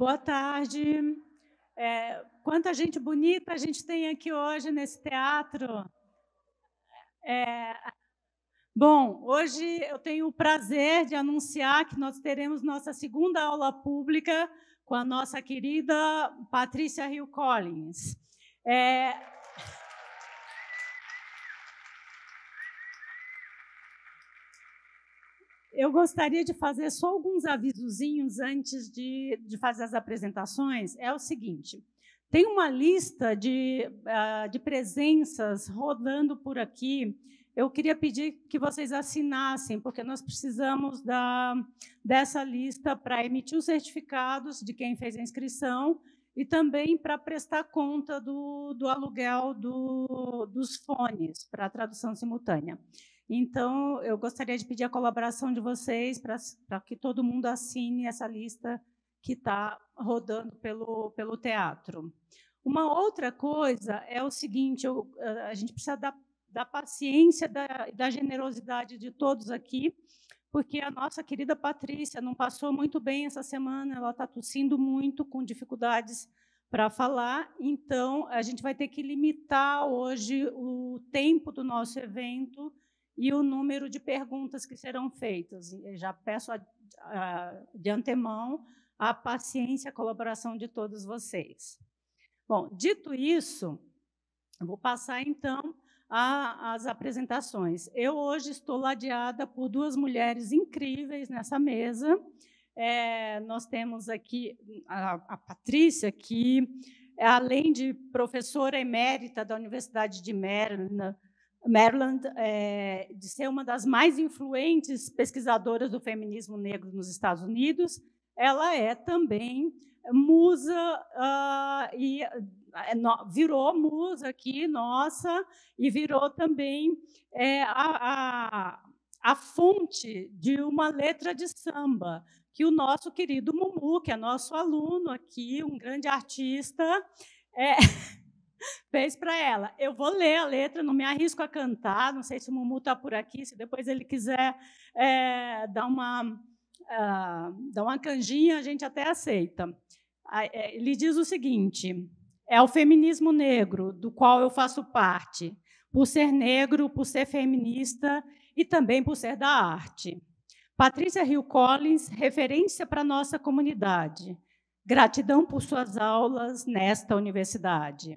boa tarde. É, quanta gente bonita a gente tem aqui hoje nesse teatro. É, bom, hoje eu tenho o prazer de anunciar que nós teremos nossa segunda aula pública com a nossa querida Patrícia Rio Collins. É, Eu gostaria de fazer só alguns avisozinhos antes de, de fazer as apresentações. É o seguinte: tem uma lista de, ah, de presenças rodando por aqui. Eu queria pedir que vocês assinassem, porque nós precisamos da, dessa lista para emitir os certificados de quem fez a inscrição e também para prestar conta do, do aluguel do, dos fones para a tradução simultânea. Então, eu gostaria de pedir a colaboração de vocês para que todo mundo assine essa lista que está rodando pelo, pelo teatro. Uma outra coisa é o seguinte: eu, a gente precisa da, da paciência e da, da generosidade de todos aqui, porque a nossa querida Patrícia não passou muito bem essa semana, ela está tossindo muito, com dificuldades para falar, então a gente vai ter que limitar hoje o tempo do nosso evento e o número de perguntas que serão feitas. Eu já peço a, a, de antemão a paciência e a colaboração de todos vocês. Bom, dito isso, vou passar então às apresentações. Eu hoje estou ladeada por duas mulheres incríveis nessa mesa. É, nós temos aqui a, a Patrícia, que além de professora emérita da Universidade de Maryland, Maryland é, de ser uma das mais influentes pesquisadoras do feminismo negro nos Estados Unidos, ela é também musa uh, e eh, virou musa aqui nossa e virou também é, a, a, a fonte de uma letra de samba que o nosso querido Mumu, que é nosso aluno aqui, um grande artista, é, fez para ela. Eu vou ler a letra, não me arrisco a cantar, não sei se o Mumu está por aqui, se depois ele quiser é, dar, uma, uh, dar uma canjinha, a gente até aceita. Eh, ele diz o seguinte: é o feminismo negro, do qual eu faço parte, por ser negro, por ser feminista e também por ser da arte. Patrícia Hill Collins, referência para nossa comunidade. Gratidão por suas aulas nesta universidade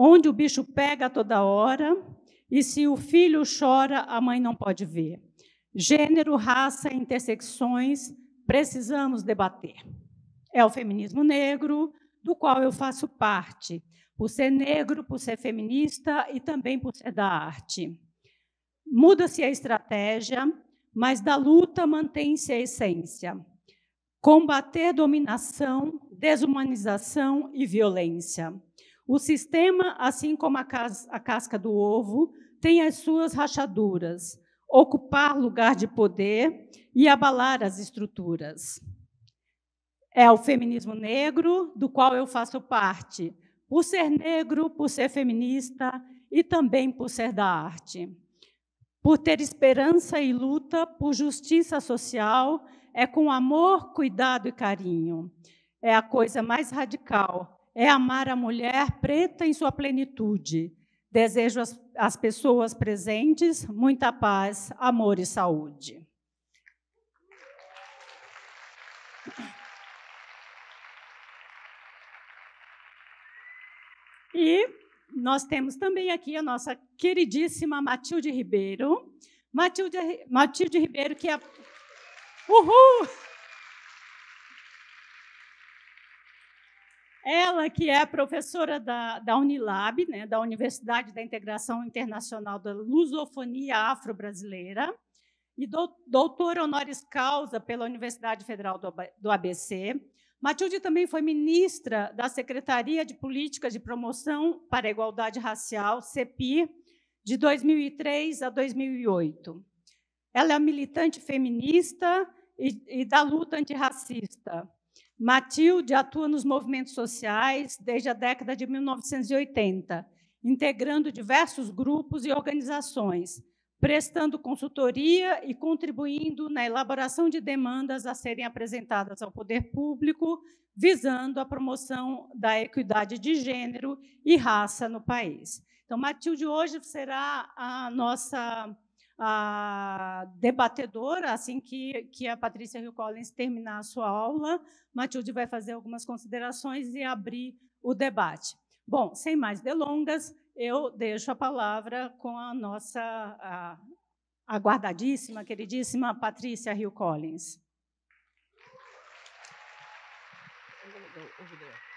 onde o bicho pega toda hora, e se o filho chora, a mãe não pode ver. Gênero, raça, intersecções, precisamos debater. É o feminismo negro, do qual eu faço parte, por ser negro, por ser feminista e também por ser da arte. Muda-se a estratégia, mas da luta mantém-se a essência. Combater dominação, desumanização e violência. O sistema, assim como a, cas a casca do ovo, tem as suas rachaduras, ocupar lugar de poder e abalar as estruturas. É o feminismo negro, do qual eu faço parte, por ser negro, por ser feminista e também por ser da arte. Por ter esperança e luta por justiça social, é com amor, cuidado e carinho. É a coisa mais radical, é amar a mulher preta em sua plenitude. Desejo às, pessoas presentes muita paz, amor e saúde. E nós temos também aqui a nossa queridíssima Matilde Ribeiro. Matilde, Matilde Ribeiro, que é. Uhul! Ela que é professora da, da Unilab, né, da Universidade da Integração Internacional da Lusofonia Afro-Brasileira, e do, doutora honoris causa pela Universidade Federal do, do ABC. Matilde também foi ministra da Secretaria de Políticas de Promoção para a Igualdade Racial, CEPI, de 2003 a 2008. Ela é militante feminista e, e da luta antirracista. Matilde atua nos movimentos sociais desde a década de 1980, integrando diversos grupos e organizações, prestando consultoria e contribuindo na elaboração de demandas a serem apresentadas ao poder público, visando a promoção da equidade de gênero e raça no país. Então, Matilde hoje será a nossa a debatedora, assim que, que a Patrícia Hill Collins terminar a sua aula, Matilde vai fazer algumas considerações e abrir o debate. Bom, sem mais delongas, eu deixo a palavra com a nossa aguardadíssima, queridíssima Patrícia Hill Collins. Over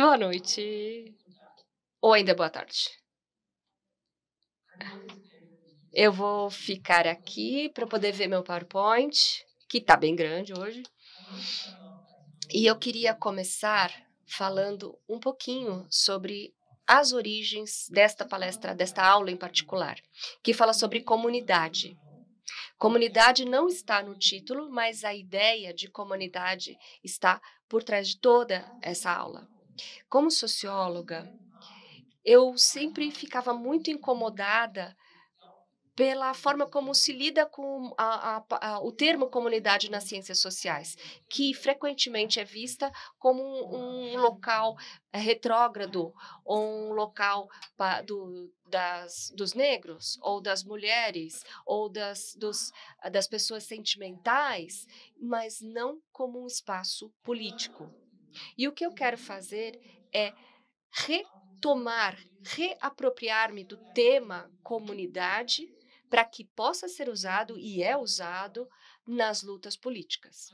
Boa noite. Ou ainda boa tarde. Eu vou ficar aqui para poder ver meu PowerPoint, que está bem grande hoje. E eu queria começar falando um pouquinho sobre as origens desta palestra, desta aula em particular, que fala sobre comunidade. Comunidade não está no título, mas a ideia de comunidade está por trás de toda essa aula. Como socióloga, eu sempre ficava muito incomodada pela forma como se lida com a, a, a, o termo comunidade nas ciências sociais, que frequentemente é vista como um, um local eh, retrógrado, ou um local pa, do, das, dos negros, ou das mulheres, ou das, dos, das pessoas sentimentais, mas não como um espaço político. E o que eu quero fazer é retomar, reapropriar-me do tema comunidade para que possa ser usado e é usado nas lutas políticas.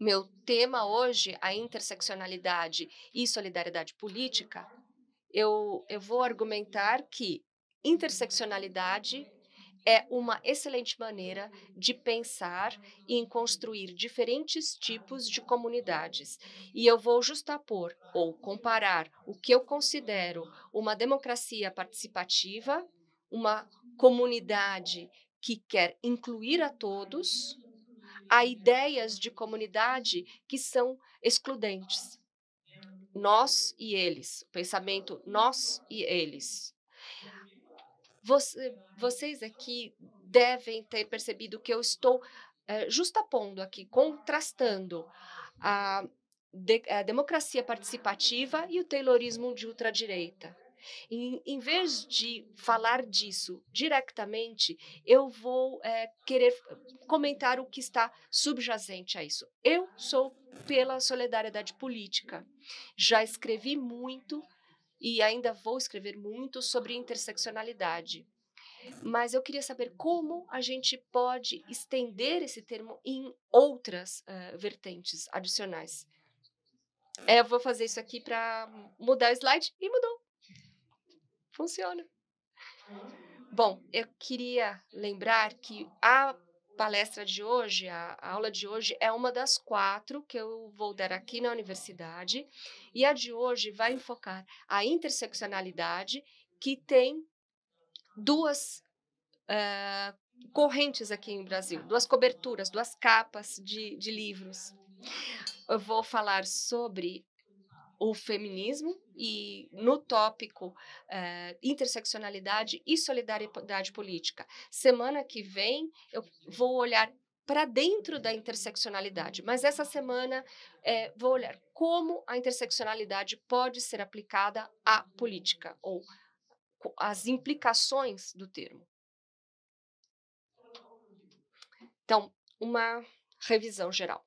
Meu tema hoje, a interseccionalidade e solidariedade política, eu, eu vou argumentar que interseccionalidade é uma excelente maneira de pensar em construir diferentes tipos de comunidades. E eu vou justapor ou comparar o que eu considero uma democracia participativa, uma comunidade que quer incluir a todos, a ideias de comunidade que são excludentes. Nós e eles, o pensamento nós e eles você, vocês aqui devem ter percebido que eu estou é, justapondo aqui, contrastando a, de, a democracia participativa e o taylorismo de ultradireita. Em, em, vez de falar disso diretamente, eu vou é, querer comentar o que está subjacente a isso. Eu sou pela solidariedade política. Já escrevi muito e ainda vou escrever muito sobre interseccionalidade. Mas eu queria saber como a gente pode estender esse termo em outras uh, vertentes adicionais. É, eu vou fazer isso aqui para mudar o slide e mudou. Funciona. Bom, eu queria lembrar que a palestra de hoje, a, aula de hoje é uma das quatro que eu vou dar aqui na universidade. E a de hoje vai enfocar a interseccionalidade, que tem duas uh, correntes aqui no Brasil, duas coberturas, duas capas de, de livros. Eu vou falar sobre o feminismo e no tópico é, interseccionalidade e solidariedade política. Semana que vem eu vou olhar para dentro da interseccionalidade, mas essa semana é, vou olhar como a interseccionalidade pode ser aplicada à política ou as implicações do termo. Então, uma revisão geral.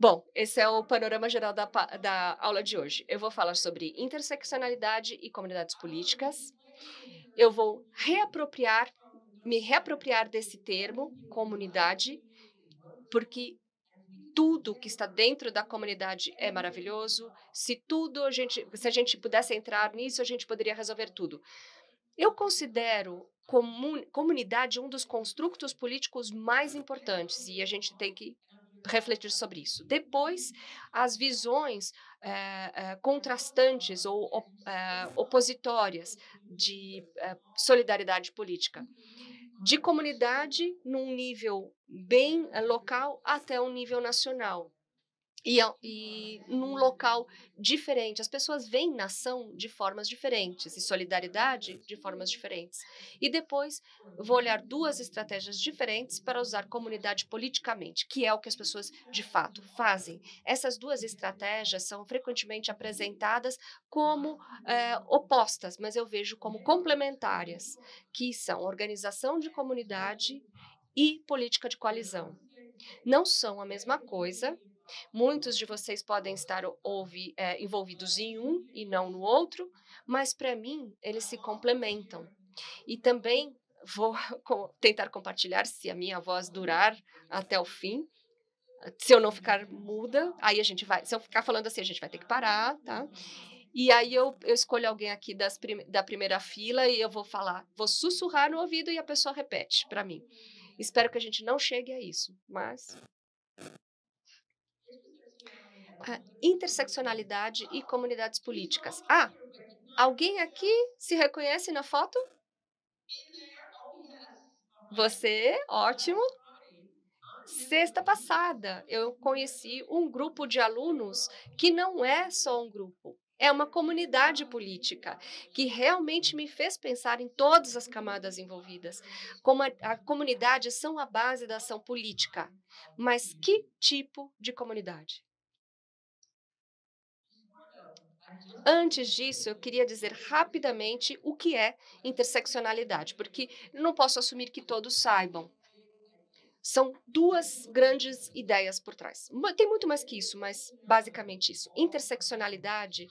Bom, esse é o panorama geral da, da aula de hoje. Eu vou falar sobre interseccionalidade e comunidades políticas. Eu vou reapropriar, me reapropriar desse termo, comunidade, porque tudo que está dentro da comunidade é maravilhoso. Se tudo a gente, se a gente pudesse entrar nisso, a gente poderia resolver tudo. Eu considero comun, comunidade um dos construtos políticos mais importantes e a gente tem que refletir sobre isso. Depois, as visões é, é, contrastantes ou é, opositórias de solidariedade política, de comunidade num nível bem local até um nível nacional e, é e, num local diferente. As pessoas veem nação de formas diferentes e solidariedade de formas diferentes. E depois vou olhar duas estratégias diferentes para usar comunidade politicamente, que é o que as pessoas de fato fazem. Essas duas estratégias são frequentemente apresentadas como é, opostas, mas eu vejo como complementares, que são organização de comunidade e política de coalizão. Não são a mesma coisa, Muitos de vocês podem estar é, envolvidos em um e não no outro, mas para mim eles se complementam. E também vou tentar compartilhar, se a minha voz durar até o fim, se eu não ficar muda, aí a gente vai. Se eu ficar falando assim, a gente vai ter que parar, tá? E aí eu, eu escolho alguém aqui das da primeira fila e eu vou falar, vou sussurrar no ouvido e a pessoa repete para mim. Espero que a gente não chegue a isso, mas a interseccionalidade e comunidades políticas. Ah, alguém aqui se reconhece na foto? Você, ótimo. Sexta passada, eu conheci um grupo de alunos que não é só um grupo, é uma comunidade política que realmente me fez pensar em todas as camadas envolvidas. Como a, a comunidade são a base da ação política, mas que tipo de comunidade? Antes disso, eu queria dizer rapidamente o que é interseccionalidade, porque não posso assumir que todos saibam. São duas grandes ideias por trás. Tem muito mais que isso, mas basicamente isso. Interseccionalidade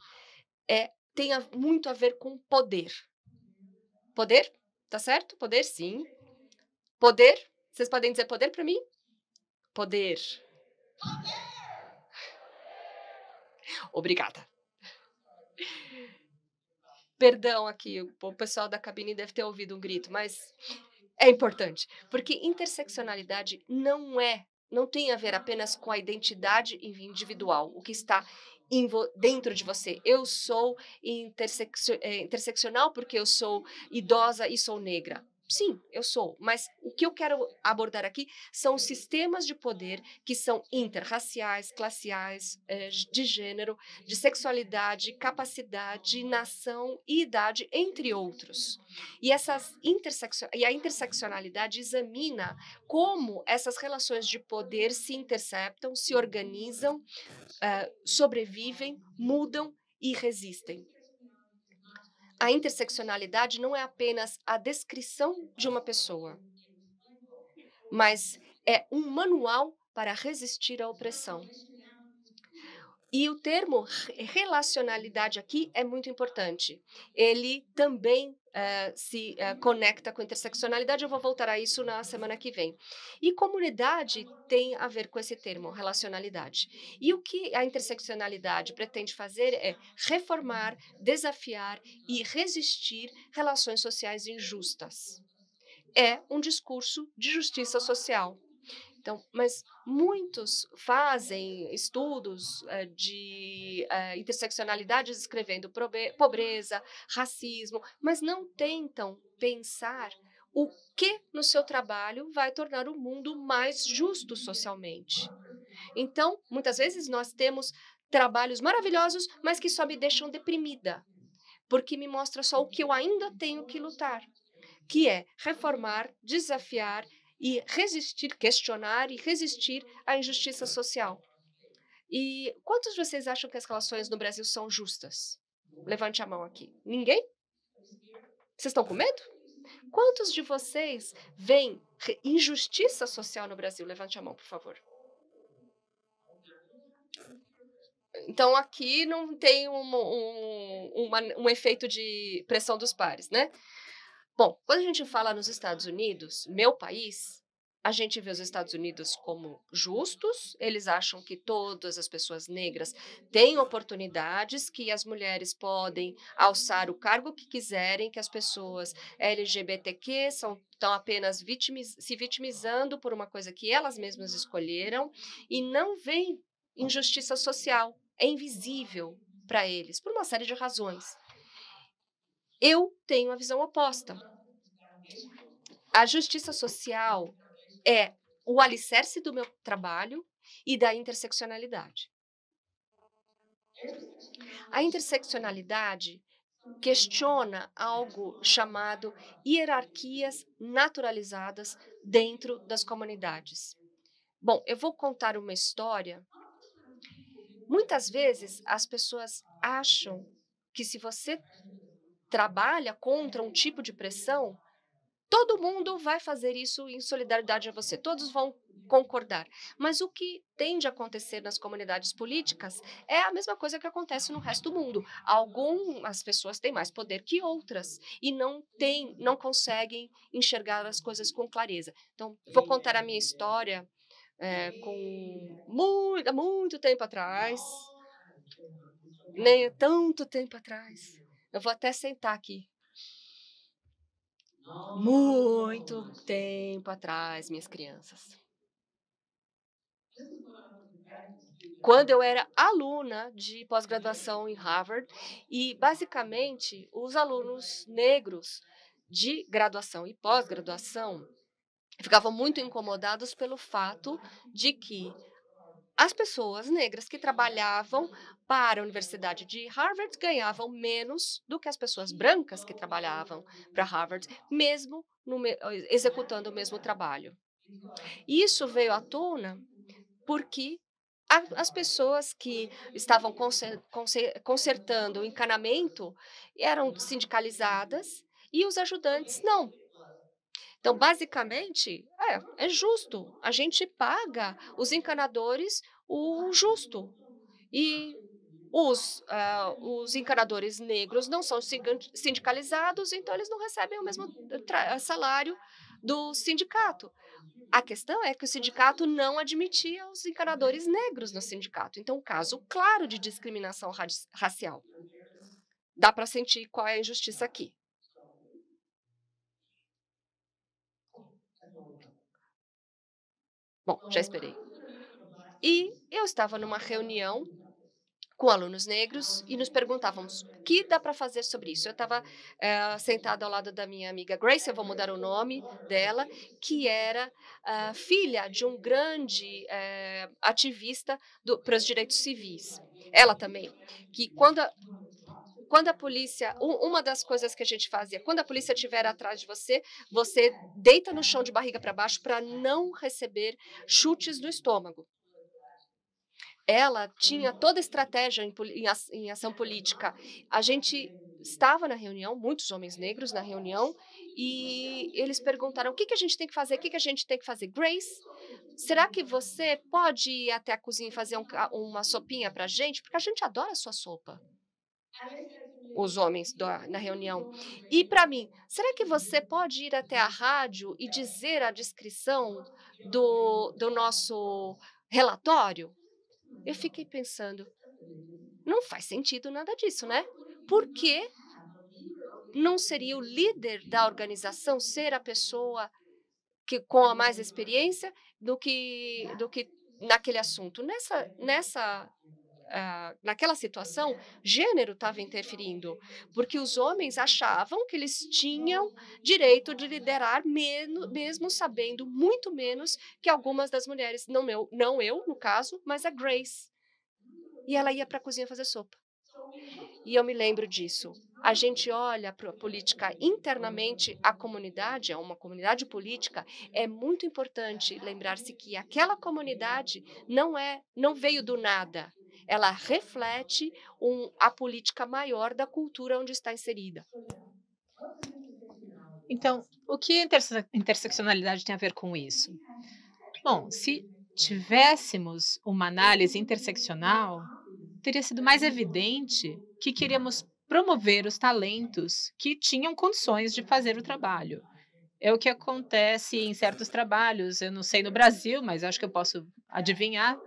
é, tem muito a ver com poder. Poder? Tá certo? Poder, sim. Poder? Vocês podem dizer poder para mim? Poder. Poder! Obrigada. Perdão aqui, o pessoal da cabine deve ter ouvido um grito, mas é importante, porque interseccionalidade não é, não tem a ver apenas com a identidade individual, o que está dentro de você. Eu sou eh, interseccional porque eu sou idosa e sou negra. Sim, eu sou. Mas o que eu quero abordar aqui são os sistemas de poder que são interraciais, classiais, eh, de gênero, de sexualidade, capacidade, nação e idade, entre outros. E, essas e a interseccionalidade examina como essas relações de poder se interceptam, se organizam, eh, sobrevivem, mudam e resistem a interseccionalidade não é apenas a descrição de uma pessoa, mas é um manual para resistir à opressão. E o termo relacionalidade aqui é muito importante. Ele também uh, se uh, conecta com interseccionalidade. Eu vou voltar a isso na semana que vem. E comunidade tem a ver com esse termo, relacionalidade. E o que a interseccionalidade pretende fazer é reformar, desafiar e resistir relações sociais injustas. É um discurso de justiça social então, mas muitos fazem estudos eh, de é, eh, interseccionalidade descrevendo pobreza, racismo, mas não tentam pensar o que no seu trabalho vai tornar o mundo mais justo socialmente. Então, muitas vezes nós temos trabalhos maravilhosos, mas que só me deixam deprimida, porque me mostra só o que eu ainda tenho que lutar, que é reformar, desafiar e resistir, questionar e resistir à injustiça social. E quantos de vocês acham que as relações no Brasil são justas? Levante a mão aqui. Ninguém? Vocês estão com medo? Quantos de vocês veem injustiça social no Brasil? Levante a mão, por favor. Então, aqui não tem um, um, uma, um efeito de pressão dos pares, né? Bom, quando a gente fala nos Estados Unidos, meu país, a gente vê os Estados Unidos como justos, eles acham que todas as pessoas negras têm oportunidades, que as mulheres podem alçar o cargo que quiserem, que as pessoas LGBTQ são, estão apenas vitimiz, se vitimizando por uma coisa que elas mesmas escolheram e não vem injustiça social. É invisível para eles, por uma série de razões. Eu tenho a visão oposta. A justiça social é o alicerce do meu trabalho e da interseccionalidade. A interseccionalidade questiona algo chamado hierarquias naturalizadas dentro das comunidades. Bom, eu vou contar uma história. Muitas vezes as pessoas acham que se você trabalha contra um tipo de pressão, todo mundo vai fazer isso em solidariedade a você, todos vão concordar. Mas o que tende a acontecer nas comunidades políticas é a mesma coisa que acontece no resto do mundo. Algumas pessoas têm mais poder que outras e não têm, não conseguem enxergar as coisas com clareza. Então, vou contar a minha história é, com muito, muito tempo atrás, nem tanto tempo atrás. Eu vou até sentar aqui. Muito tempo atrás, minhas crianças. Quando eu era aluna de pós-graduação em Harvard, e basicamente os alunos negros de graduação e pós-graduação ficavam muito incomodados pelo fato de que as pessoas negras que trabalhavam para a Universidade de Harvard ganhavam menos do que as pessoas brancas que trabalhavam para Harvard, mesmo no, eh, executando o mesmo trabalho. Isso veio à tona porque as pessoas que estavam consertando o encanamento eram sindicalizadas e os ajudantes não, então, basicamente, é, é justo. A gente paga os encanadores o justo. E os, uh, os encanadores negros não são sindicalizados, então eles não recebem o mesmo eh, eh, salário do sindicato. A questão é que o sindicato não admitia os encanadores negros no sindicato. Então, um caso claro de discriminação racial. Dá para sentir qual é a injustiça aqui. Bom, já esperei. E eu estava numa reunião com alunos negros e nos perguntávamos o que dá para fazer sobre isso. Eu estava eh, sentada ao lado da minha amiga Grace, eu vou mudar o nome dela, que era ah, filha de um grande eh, ativista para os direitos civis. Ela também, que quando quando a polícia, uma das coisas que a gente fazia, quando a polícia estiver atrás de você, você deita no chão de barriga para baixo para não receber chutes no estômago ela tinha toda a estratégia em, ação política. A gente estava na reunião, muitos homens negros na reunião, e eles perguntaram: o que, que a gente tem que fazer? O que, que a gente tem que fazer? Grace, será que você pode ir até a cozinha e fazer um, uma sopinha para gente? Porque a gente adora a sua sopa os homens na reunião. E para mim, será que você pode ir até a rádio e dizer a descrição do, do nosso relatório? Eu fiquei pensando, não faz sentido nada disso, né? Por que não seria o líder da organização ser a pessoa que com a mais experiência do que do que naquele assunto? Nessa nessa ah, naquela situação, é. gênero estava interferindo, porque os homens achavam que eles tinham direito de liderar mesmo sabendo muito menos que algumas das mulheres, não eu, não eu no caso, mas a Grace. E ela ia para a cozinha fazer sopa. E eu me lembro disso. A gente olha para a política internamente, a comunidade, é uma comunidade política, é muito importante lembrar-se que aquela comunidade não é, não veio do nada ela reflete um, a política maior da cultura onde está inserida. Então, o que a interse interseccionalidade tem a ver com isso? Bom, se tivéssemos uma análise interseccional, teria sido mais evidente que queríamos promover os talentos que tinham condições de fazer o trabalho. É o que acontece em certos trabalhos. Eu não sei no Brasil, mas acho que eu posso adivinhar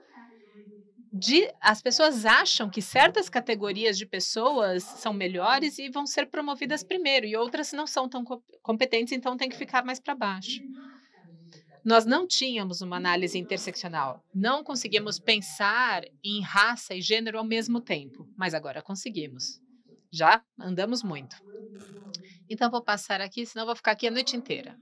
de, as pessoas acham que certas categorias de pessoas são melhores e vão ser promovidas primeiro, e outras não são tão competentes, então tem que ficar mais para baixo. Nós não tínhamos uma análise interseccional, não conseguíamos pensar em raça e gênero ao mesmo tempo, mas agora conseguimos. Já andamos muito. Então vou passar aqui, senão vou ficar aqui a noite inteira.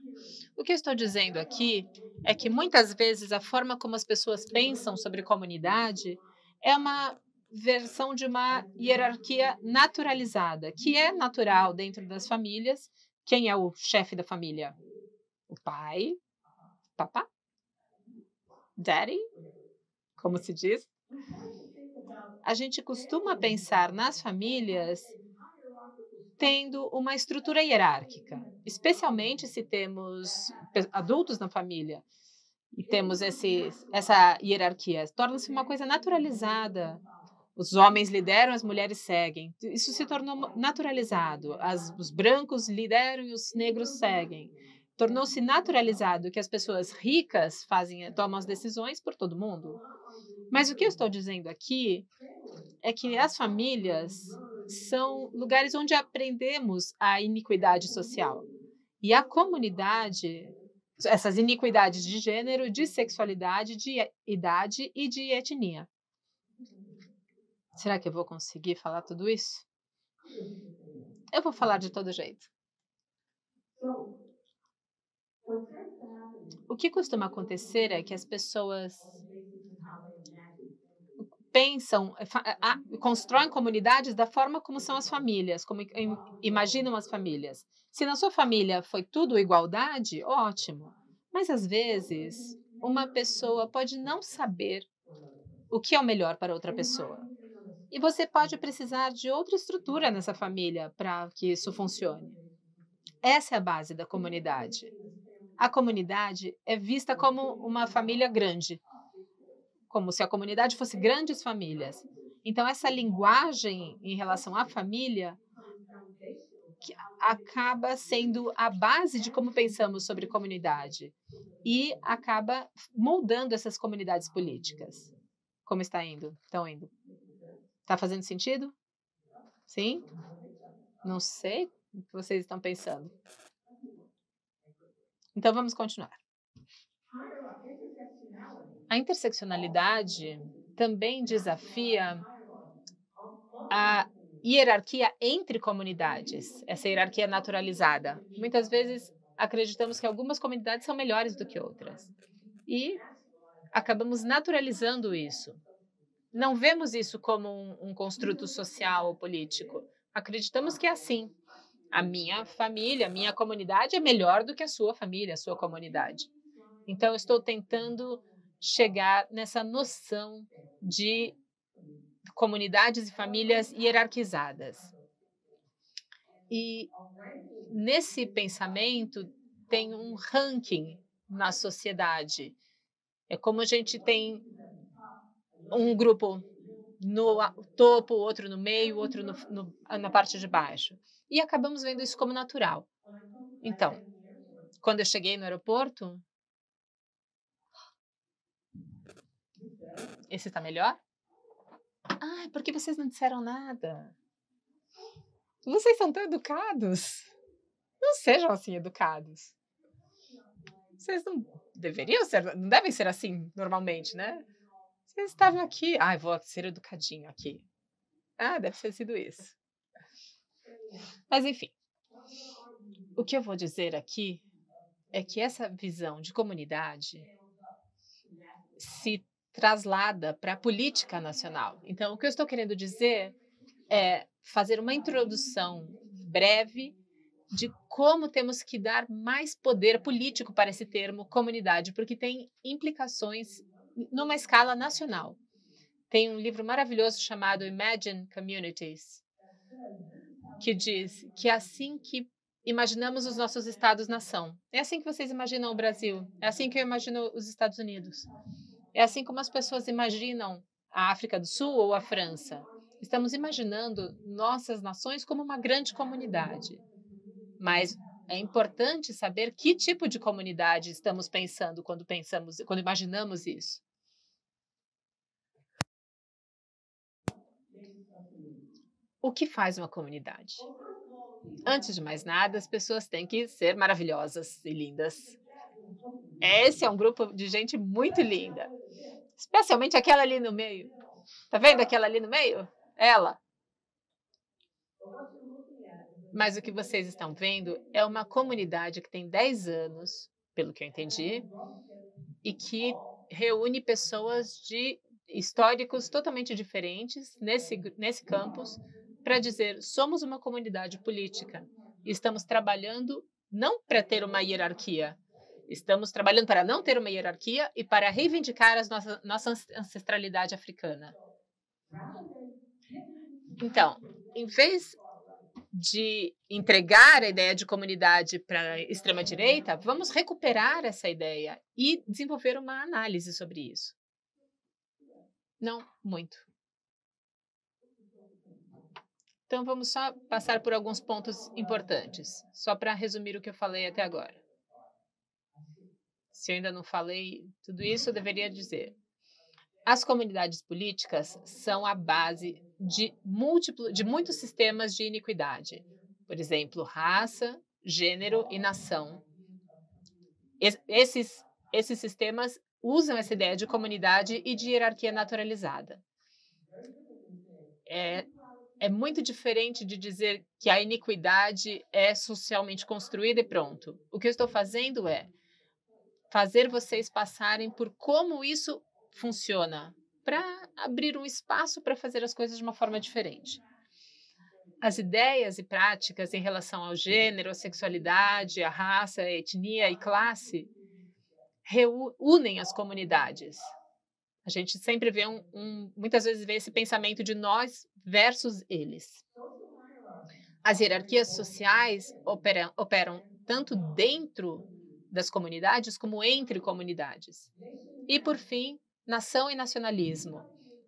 O que eu estou dizendo aqui é que muitas vezes a forma como as pessoas pensam sobre comunidade é uma versão de uma hierarquia naturalizada, que é natural dentro das famílias. Quem é o chefe da família? O pai, papá, daddy, como se diz. A gente costuma pensar nas famílias tendo uma estrutura hierárquica, especialmente se temos adultos na família e temos esse, essa hierarquia. Torna-se uma coisa naturalizada. Os homens lideram, as mulheres seguem. Isso se tornou naturalizado. As, os brancos lideram e os negros seguem. Tornou-se naturalizado que as pessoas ricas fazem, tomam as decisões por todo mundo. Mas o que eu estou dizendo aqui é que as famílias são lugares onde aprendemos a iniquidade social. E a comunidade, essas iniquidades de gênero, de sexualidade, de idade e de etnia. Será que eu vou conseguir falar tudo isso? Eu vou falar de todo jeito. O que costuma acontecer é que as pessoas pensam, eh, a, eh, a, constroem comunidades da forma como são as famílias, como im, imaginam as famílias. Se na sua família foi tudo igualdade, ótimo. Mas às vezes uma pessoa pode não saber o que é o melhor para outra pessoa. E você pode precisar de outra estrutura nessa família para que isso funcione. Essa é a base da comunidade. A comunidade é vista como uma família grande, como se a comunidade fosse grandes famílias. Então, essa linguagem em relação à família acaba sendo a base de como pensamos sobre comunidade e acaba moldando essas comunidades políticas. Como está indo? Estão indo? Está fazendo sentido? Sim? Não sei o que vocês estão pensando. Então vamos continuar. A interseccionalidade também desafia a hierarquia entre comunidades, essa hierarquia naturalizada. Muitas vezes acreditamos que algumas comunidades são melhores do que outras e acabamos naturalizando isso. Não vemos isso como um, um construto social ou político. Acreditamos que é assim. A minha família, a minha comunidade é melhor do que a sua família, a sua comunidade. Então, estou tentando chegar nessa noção de comunidades e famílias hierarquizadas. E nesse pensamento tem um ranking na sociedade. É como a gente tem um grupo no topo, outro no meio, outro no, no, na parte de baixo. E acabamos vendo isso como natural. Então, quando eu cheguei no aeroporto, Esse tá melhor? Ah, por que vocês não disseram nada? Vocês são tão educados. Não sejam assim educados. Vocês não deveriam ser, não devem ser assim normalmente, né? Vocês estavam aqui. Ah, vou ser educadinho aqui. Ah, deve ter sido isso. Mas enfim. O que eu vou dizer aqui é que essa visão de comunidade se traslada para a política nacional. Então, o que eu estou querendo dizer é fazer uma introdução breve de como temos que dar mais poder político para esse termo comunidade, porque tem implicações numa escala nacional. Tem um livro maravilhoso chamado Imagine Communities, que diz que é assim que imaginamos os nossos estados-nação. É assim que vocês imaginam o Brasil, é assim que eu imagino os Estados Unidos. É assim como as pessoas imaginam a África do Sul ou a França. Estamos imaginando nossas nações como uma grande comunidade. Mas é importante saber que tipo de comunidade estamos pensando quando pensamos, quando imaginamos isso. O que faz uma comunidade? Antes de mais nada, as pessoas têm que ser maravilhosas e lindas. Esse é um grupo de gente muito linda. Especialmente aquela ali no meio. Tá vendo aquela ali no meio? Ela. Mas o que vocês estão vendo é uma comunidade que tem 10 anos, pelo que eu entendi, e que reúne pessoas de históricos totalmente diferentes nesse, nesse campus para dizer: somos uma comunidade política. Estamos trabalhando não para ter uma hierarquia, Estamos trabalhando para não ter uma hierarquia e para reivindicar a nossa, nossa ancestralidade africana. Então, em vez de entregar a ideia de comunidade para a extrema-direita, vamos recuperar essa ideia e desenvolver uma análise sobre isso. Não muito. Então, vamos só passar por alguns pontos importantes, só para resumir o que eu falei até agora se eu ainda não falei tudo isso, eu deveria dizer. As comunidades políticas são a base de, múltiplo, de muitos sistemas de iniquidade, por exemplo, raça, gênero e nação. esses, esses sistemas usam essa ideia de comunidade e de hierarquia naturalizada. É, é muito diferente de dizer que a iniquidade é socialmente construída e pronto. O que eu estou fazendo é fazer vocês passarem por como isso funciona, para abrir um espaço para fazer as coisas de uma forma diferente. As ideias e práticas em relação ao gênero, à sexualidade, à raça, à etnia e classe reúnem as comunidades. A gente sempre vê um, um, muitas vezes vê esse pensamento de nós versus eles. As hierarquias sociais operam, operam tanto dentro das comunidades como entre comunidades. E, por fim, nação e nacionalismo.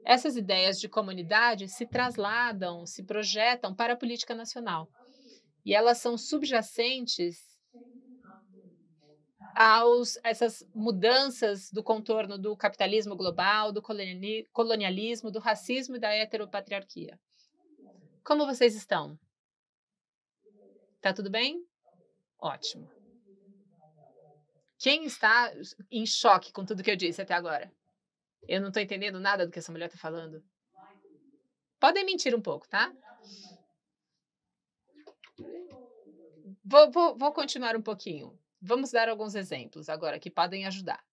Essas ideias de comunidade se trasladam, se projetam para a política nacional. E elas são subjacentes aos essas mudanças do contorno do capitalismo global, do colonialismo, do racismo e da heteropatriarquia. Como vocês estão? Tá tudo bem? Ótimo. Quem está em choque com tudo que eu disse até agora? Eu não estou entendendo nada do que essa mulher está falando. Podem mentir um pouco, tá? Vou, vou, vou continuar um pouquinho. Vamos dar alguns exemplos agora que podem ajudar.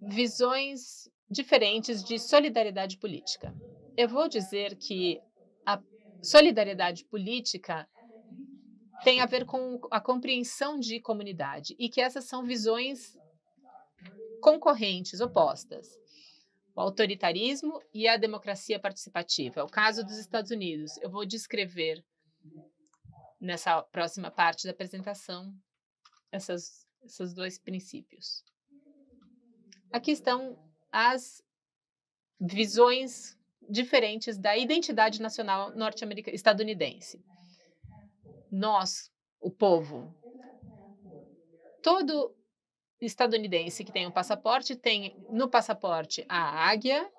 Visões diferentes de solidariedade política. Eu vou dizer que a solidariedade política tem a ver com a compreensão de comunidade e que essas são visões concorrentes, opostas. O autoritarismo e a democracia participativa. É o caso dos Estados Unidos. Eu vou descrever nessa próxima parte da apresentação essas, esses dois princípios. Aqui estão as visões diferentes da identidade nacional norte-americana estadunidense nós, o povo. Todo estadunidense que tem um passaporte tem no passaporte a águia,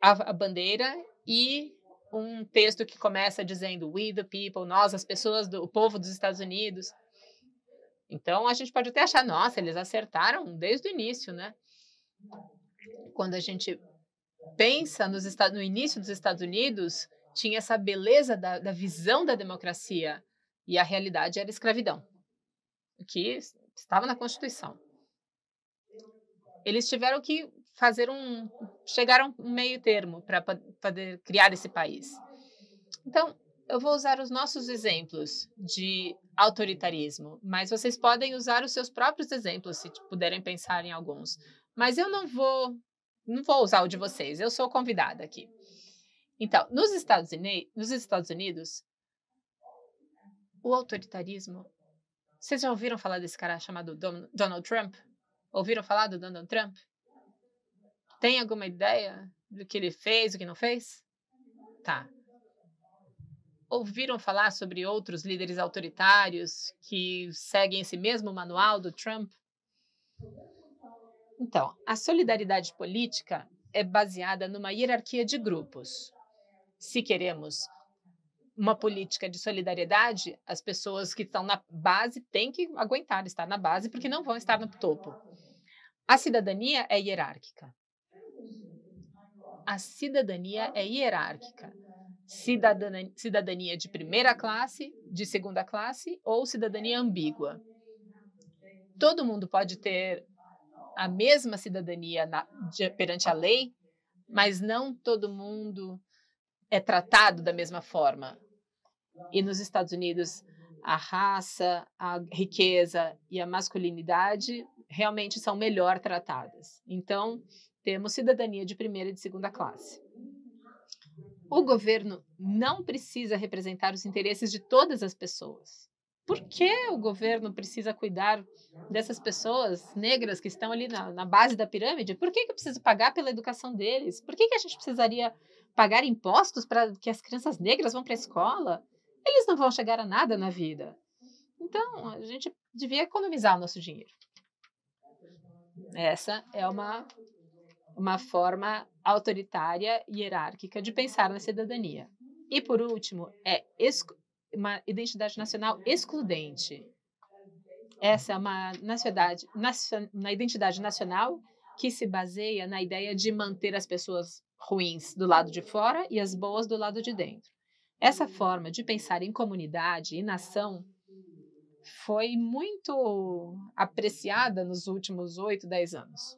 a, a bandeira e um texto que começa dizendo We the people, nós, as pessoas do povo dos Estados Unidos. Então a gente pode até achar, nossa, eles acertaram desde o início, né? Quando a gente pensa nos Estados, no início dos Estados Unidos, tinha essa beleza da, da visão da democracia e a realidade era escravidão, o que estava na Constituição. Eles tiveram que fazer um chegar a um meio termo para poder criar esse país. Então, eu vou usar os nossos exemplos de autoritarismo, mas vocês podem usar os seus próprios exemplos se puderem pensar em alguns. Mas eu não vou não vou usar o de vocês, eu sou convidada aqui. Então, nos Estados, Unidos, nos Estados Unidos, o autoritarismo. Vocês já ouviram falar desse cara chamado Donald Trump? Ouviram falar do Donald Trump? Tem alguma ideia do que ele fez, o que não fez? Tá. Ouviram falar sobre outros líderes autoritários que seguem esse mesmo manual do Trump? Então, a solidariedade política é baseada numa hierarquia de grupos se queremos uma política de solidariedade, as pessoas que estão na base têm que aguentar estar na base, porque não vão estar no topo. A cidadania é hierárquica. A cidadania é hierárquica. Cidadania, cidadania de primeira classe, de segunda classe ou cidadania ambígua. Todo mundo pode ter a mesma cidadania na, de, perante a lei, mas não todo mundo é tratado da mesma forma. E nos Estados Unidos, a raça, a riqueza e a masculinidade realmente são melhor tratadas. Então, temos cidadania de primeira e de segunda classe. O governo não precisa representar os interesses de todas as pessoas. Por que o governo precisa cuidar dessas pessoas negras que estão ali na, na base da pirâmide? Por que, que eu preciso pagar pela educação deles? Por que, que a gente precisaria pagar impostos para que as crianças negras vão para a escola, eles não vão chegar a nada na vida. Então, a gente devia economizar o nosso dinheiro. Essa é uma, uma forma autoritária e hierárquica de pensar na cidadania. E, por último, é uma identidade nacional excludente. Essa é uma, nacionalidade, na, na identidade nacional que se baseia na ideia de manter as pessoas ruins do lado de fora e as boas do lado de dentro. Essa forma de pensar em comunidade e nação foi muito apreciada nos últimos 8, 10 anos.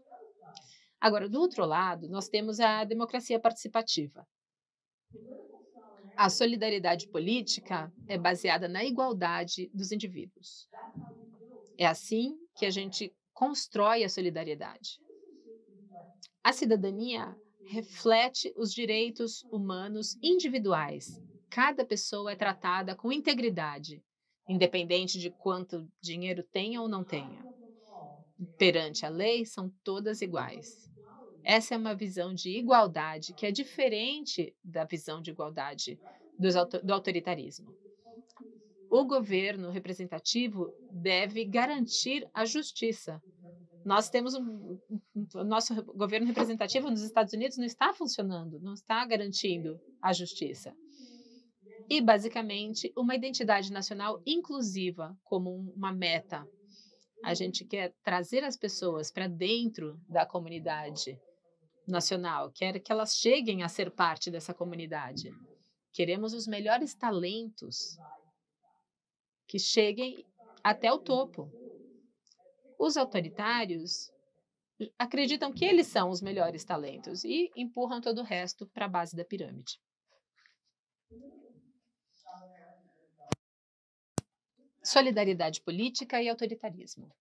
Agora, do outro lado, nós temos a democracia participativa. A solidariedade política é baseada na igualdade dos indivíduos. É assim que a gente constrói a solidariedade. A cidadania reflete os direitos humanos individuais. Cada pessoa é tratada com integridade, independente de quanto dinheiro tenha ou não tenha. Perante a lei, são todas iguais. Essa é uma visão de igualdade que é diferente da visão de igualdade do autoritarismo. O governo representativo deve garantir a justiça. Nós temos um o nosso governo representativo nos Estados Unidos não está funcionando, não está garantindo a justiça. E, basicamente, uma identidade nacional inclusiva como uma meta. A gente quer trazer as pessoas para dentro da comunidade nacional, quer que elas cheguem a ser parte dessa comunidade. Queremos os melhores talentos que cheguem até o topo. Os autoritários acreditam que eles são os melhores talentos e empurram todo o resto para a base da pirâmide. Solidariedade política e autoritarismo.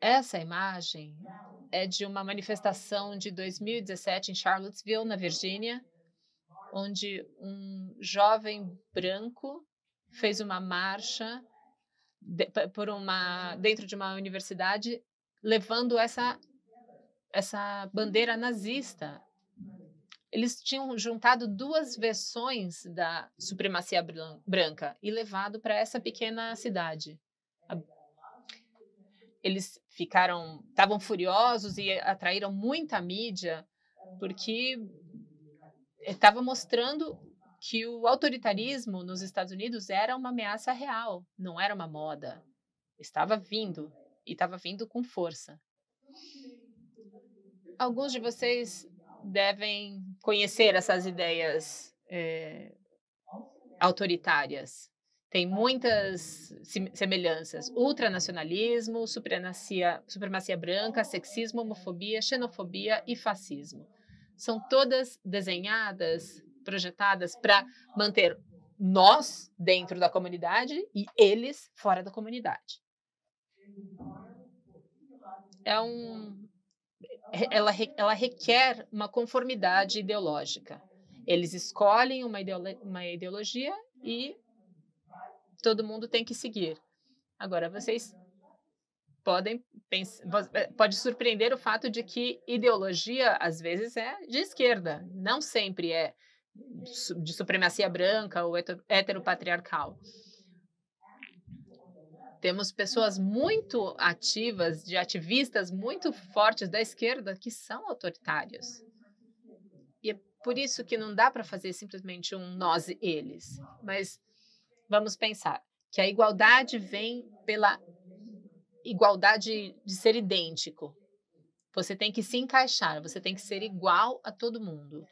Essa imagem é de uma manifestação de 2017 em Charlottesville, na Virgínia, onde um jovem branco fez uma marcha por uma dentro de uma universidade levando essa essa bandeira nazista. Eles tinham juntado duas versões da supremacia branca e levado para essa pequena cidade. Eles ficaram, estavam furiosos e atraíram muita mídia porque estava eh, mostrando que o autoritarismo nos Estados Unidos era uma ameaça real, não era uma moda. Estava vindo e estava vindo com força. Alguns de vocês devem conhecer essas ideias é, autoritárias. Tem muitas semelhanças: ultranacionalismo, supremacia, supremacia branca, sexismo, homofobia, xenofobia e fascismo. São todas desenhadas projetadas para manter nós dentro da comunidade e eles fora da comunidade. É um, ela, ela requer uma conformidade ideológica. Eles escolhem uma, ideolo, uma ideologia e todo mundo tem que seguir. Agora, vocês podem eh, pode surpreender o fato de que ideologia às vezes é de esquerda, não sempre é de supremacia branca ou heteropatriarcal. Temos pessoas muito ativas, de ativistas muito fortes da esquerda que são autoritários. E é por isso que não dá para fazer simplesmente um nós e eles. Mas vamos pensar que a igualdade vem pela igualdade de ser idêntico. Você tem que se encaixar, você tem que ser igual a todo mundo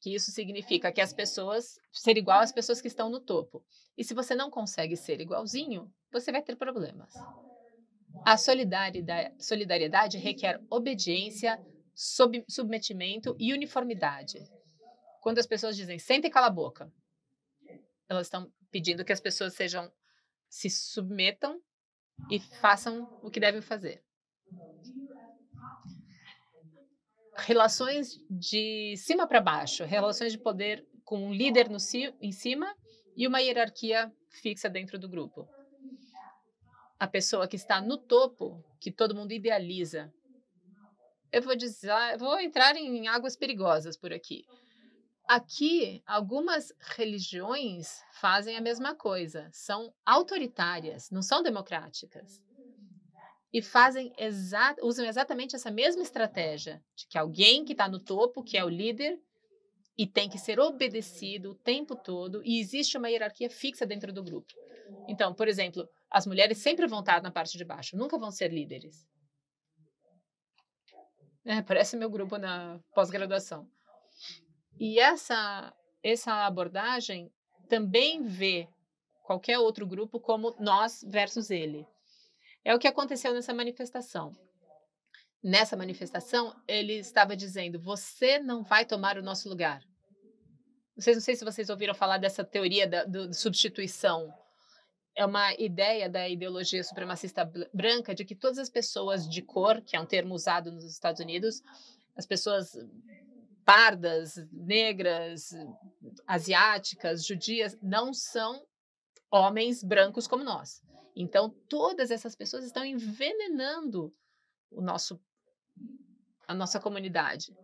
que isso significa que as pessoas ser igual às pessoas que estão no topo. E se você não consegue ser igualzinho, você vai ter problemas. A solidariedade, solidariedade requer obediência, sub, submetimento e uniformidade. Quando as pessoas dizem senta e cala a boca, elas estão pedindo que as pessoas sejam se submetam e façam o que devem fazer relações de cima para baixo, relações de poder com um líder no, em cima e uma hierarquia fixa dentro do grupo. A pessoa que está no topo, que todo mundo idealiza. Eu vou dizer, vou entrar em águas perigosas por aqui. Aqui, algumas religiões fazem a mesma coisa, são autoritárias, não são democráticas e fazem exa usam exatamente essa mesma estratégia de que alguém que está no topo, que é o líder, e tem que ser obedecido o tempo todo, e existe uma hierarquia fixa dentro do grupo. Então, por exemplo, as mulheres sempre vão estar tá na parte de baixo, nunca vão ser líderes. É, parece meu grupo na pós-graduação. E essa, essa abordagem também vê qualquer outro grupo como nós versus ele. É o que aconteceu nessa manifestação. Nessa manifestação, ele estava dizendo: você não vai tomar o nosso lugar. Vocês não sei se vocês ouviram falar dessa teoria da do, de substituição. É uma ideia da ideologia supremacista branca de que todas as pessoas de cor, que é um termo usado nos Estados Unidos, as pessoas pardas, negras, asiáticas, judias, não são homens brancos como nós. Então, todas essas pessoas estão envenenando o nosso, a nossa comunidade.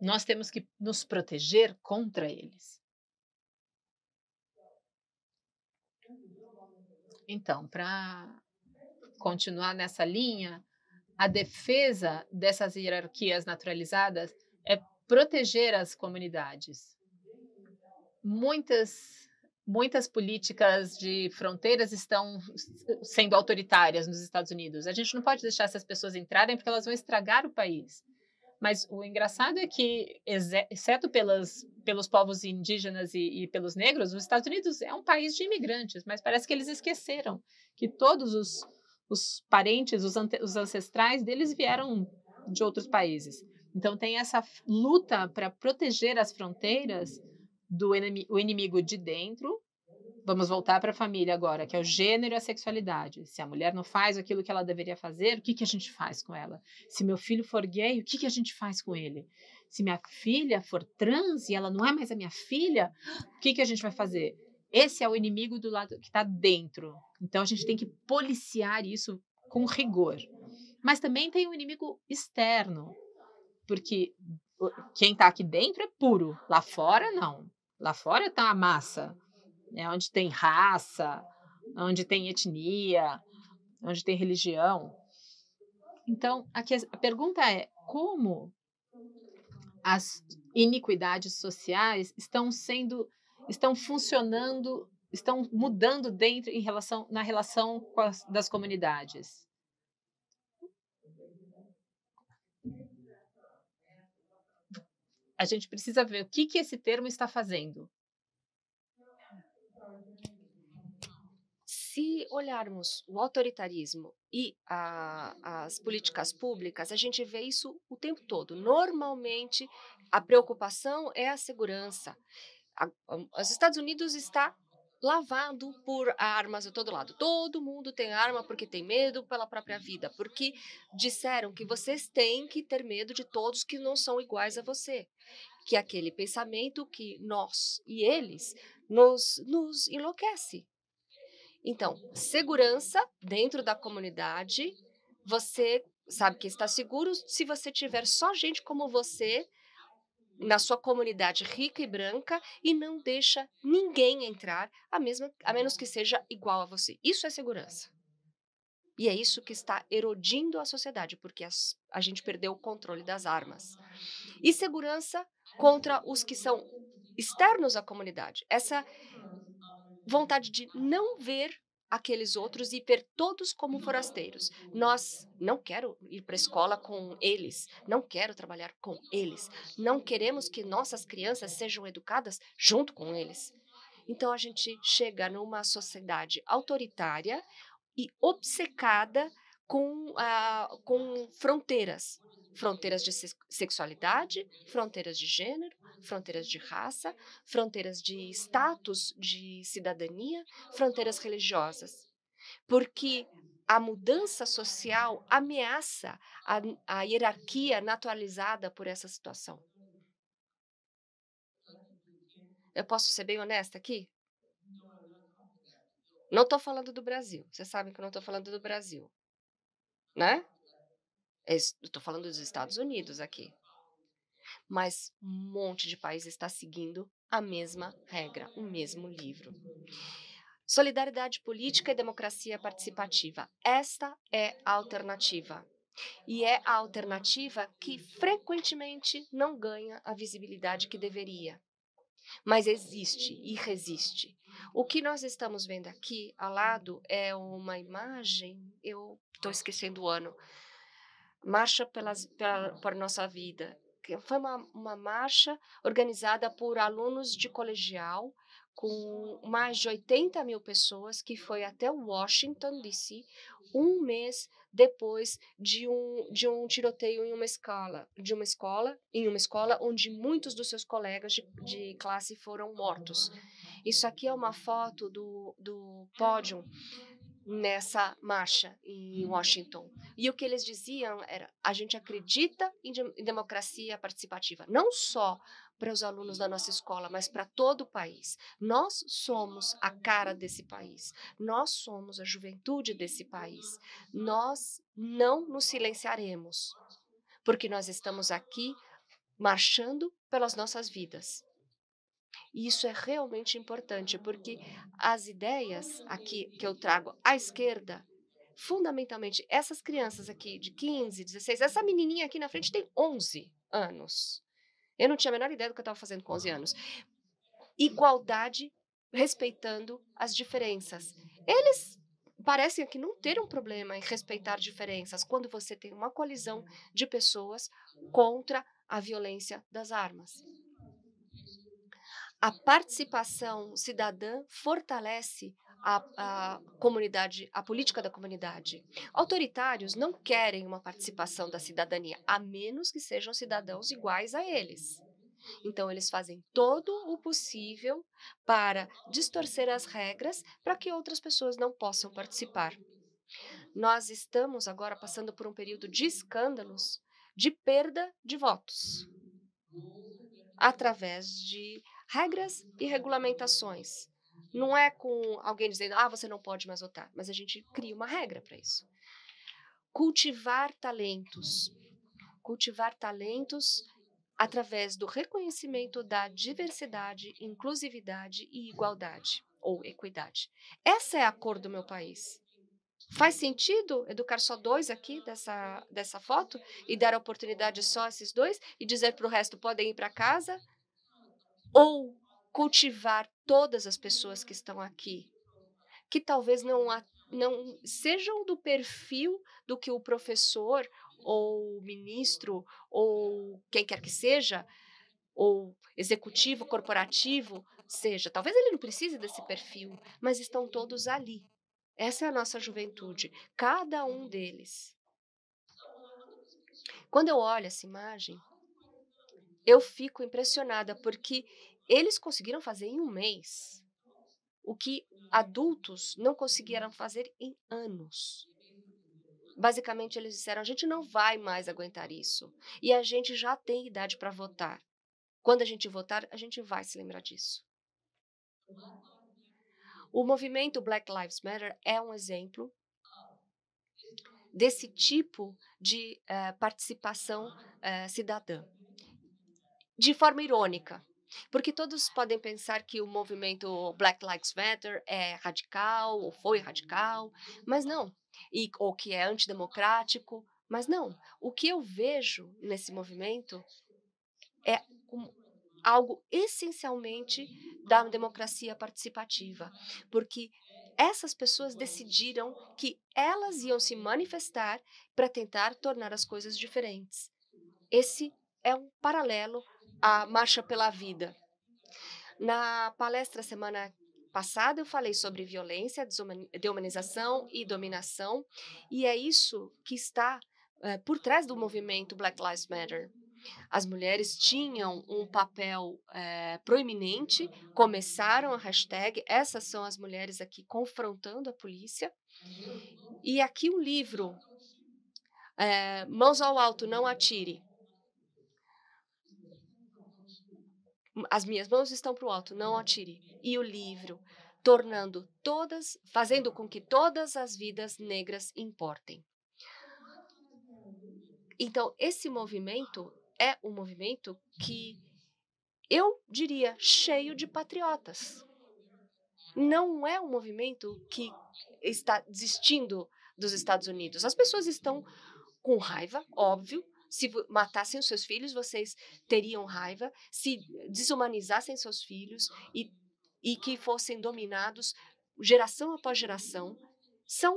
Nós temos que nos proteger contra eles. Então, para continuar nessa linha, a defesa dessas hierarquias naturalizadas é proteger as comunidades. Muitas muitas políticas de fronteiras estão sendo autoritárias nos Estados Unidos. A gente não pode deixar essas pessoas entrarem porque elas vão estragar o país. Mas o engraçado é que, exceto pelas, pelos povos indígenas e, e, pelos negros, os Estados Unidos é um país de imigrantes, mas parece que eles esqueceram que todos os, os parentes, os, ante, os ancestrais deles vieram de outros países. Então, tem essa luta para proteger as fronteiras do o inimigo de dentro. Vamos voltar para a família agora, que é o gênero e a sexualidade. Se a mulher não faz aquilo que ela deveria fazer, o que, que a gente faz com ela? Se meu filho for gay, o que, que a gente faz com ele? Se minha filha for trans e ela não é mais a minha filha, o que, que a gente vai fazer? Esse é o inimigo do lado que está dentro. Então a gente tem que policiar isso com rigor. Mas também tem o um inimigo externo, porque quem está aqui dentro é puro, lá fora não. Lá fora está a massa, né? onde tem raça, onde tem etnia, onde tem religião. Então, aqui a pergunta é como as iniquidades sociais estão sendo, estão funcionando, estão mudando dentro em relação na relação as, das comunidades. a gente precisa ver o que, que esse termo está fazendo. Se olharmos o autoritarismo e a, as políticas públicas, a gente vê isso o tempo todo. Normalmente, a preocupação é a segurança. A, a, os Estados Unidos está lavado por armas de todo lado. Todo mundo tem arma porque tem medo pela própria vida, porque disseram que vocês têm que ter medo de todos que não são iguais a você. Que aquele pensamento que nós e eles nos, nos enlouquece. Então, segurança dentro da comunidade, você sabe que está seguro se você tiver só gente como você na sua comunidade rica e branca e não deixa ninguém entrar, a, mesma, a menos que seja igual a você. Isso é segurança. E é isso que está erodindo a sociedade, porque as, a gente perdeu o controle das armas. E segurança contra os que são externos à comunidade. Essa vontade de não ver aqueles é. outros e ver todos como forasteiros. Nós não quero ir para a escola com eles, não quero trabalhar com eles, não queremos que nossas crianças sejam educadas junto com eles. Então a gente chega numa sociedade autoritária e obcecada com, ah, com fronteiras, fronteiras de sexualidade, fronteiras de gênero, fronteiras de raça, fronteiras de status de cidadania, fronteiras religiosas. Porque a mudança social ameaça a, a hierarquia naturalizada por essa situação. Eu posso ser bem honesta aqui? Não estou falando do Brasil. Vocês sabem que eu não estou falando do Brasil. Né? É estou falando dos Estados Unidos aqui. Mas um monte de país está seguindo a mesma regra, o mesmo livro. Solidariedade política e democracia participativa. Esta é a alternativa. E é a alternativa que frequentemente não ganha a visibilidade que deveria. Mas existe e resiste. O que nós estamos vendo aqui ao lado é uma imagem, eu estou esquecendo o ano, Marcha pelas, pela, por Nossa Vida, que foi uma, uma marcha organizada por alunos de colegial, com mais de 80 mil pessoas, que foi até Washington, D.C., um mês depois de um, de um tiroteio em uma escola, de uma escola, em uma escola onde muitos dos seus colegas de, de classe foram mortos. Isso aqui é uma foto do, do pódio nessa marcha em Washington. E o que eles diziam era: a gente acredita em, democracia participativa, não só para os alunos da nossa escola, mas para todo o país. Nós somos a cara desse país. Nós somos a juventude desse país. Nós não nos silenciaremos, porque nós estamos aqui marchando pelas nossas vidas. E isso é realmente importante, porque as ideias aqui que eu trago à esquerda, fundamentalmente, essas crianças aqui de 15, 16, essa menininha aqui na frente tem 11 anos. Eu não tinha a menor ideia do que eu estava fazendo com 11 anos. Igualdade respeitando as diferenças. Eles parecem que não ter um problema em respeitar diferenças quando você tem uma colisão de pessoas contra a violência das armas a participação cidadã fortalece a, a, comunidade, a política da comunidade. Autoritários não querem uma participação da cidadania, a menos que sejam cidadãos iguais a eles. Então, eles fazem todo o possível para distorcer as regras para que outras pessoas não possam participar. Nós estamos agora passando por um período de escândalos de perda de votos através de regras e regulamentações. Não é com alguém dizendo, ah, você não pode mais votar, mas a gente cria uma regra para isso. Cultivar talentos. Cultivar talentos através do reconhecimento da diversidade, inclusividade e igualdade, ou equidade. Essa é a cor do meu país. Faz sentido educar só dois aqui dessa, dessa foto e dar oportunidade só a esses dois e dizer para o resto podem ir para casa? ou cultivar todas as pessoas que estão aqui, que talvez não, a, não sejam do perfil do que o professor ou ministro ou quem quer que seja, ou executivo, corporativo, seja. Talvez ele não precise desse perfil, mas estão todos ali. Essa é a nossa juventude, cada um deles. Quando eu olho essa imagem, eu fico impressionada porque eles conseguiram fazer em um mês o que adultos não conseguiram uhum. fazer em anos. Basicamente, eles disseram: a gente não vai mais aguentar isso. E a gente já tem idade para votar. Quando a gente votar, a gente vai se lembrar disso. O movimento Black Lives Matter é um exemplo desse tipo de uh, participação uh, cidadã de forma irônica. Porque todos podem pensar que o movimento Black Lives Matter é radical, ou foi radical, mas não. E, ou que é antidemocrático, mas não. O que eu vejo nesse movimento é um, algo essencialmente da democracia participativa. Porque essas pessoas decidiram que elas iam se manifestar para tentar tornar as coisas diferentes. Esse é um paralelo a Marcha pela Vida. Na palestra semana passada eu falei sobre violência, desumanização e dominação, e é isso que está é, por trás do movimento Black Lives Matter. As mulheres tinham um papel é, proeminente, começaram a hashtag, essas são as mulheres aqui confrontando a polícia. E aqui um livro, é, Mãos ao Alto, Não Atire, as minhas mãos estão para o alto, não atire. E o livro, tornando todas, fazendo com que todas as vidas negras importem. Então, esse movimento é um movimento que eu diria cheio de patriotas. Não é um movimento que está desistindo dos Estados Unidos. As pessoas estão com raiva, óbvio, se matassem os seus filhos, vocês teriam raiva, se desumanizassem seus filhos e, e que fossem dominados geração após geração, são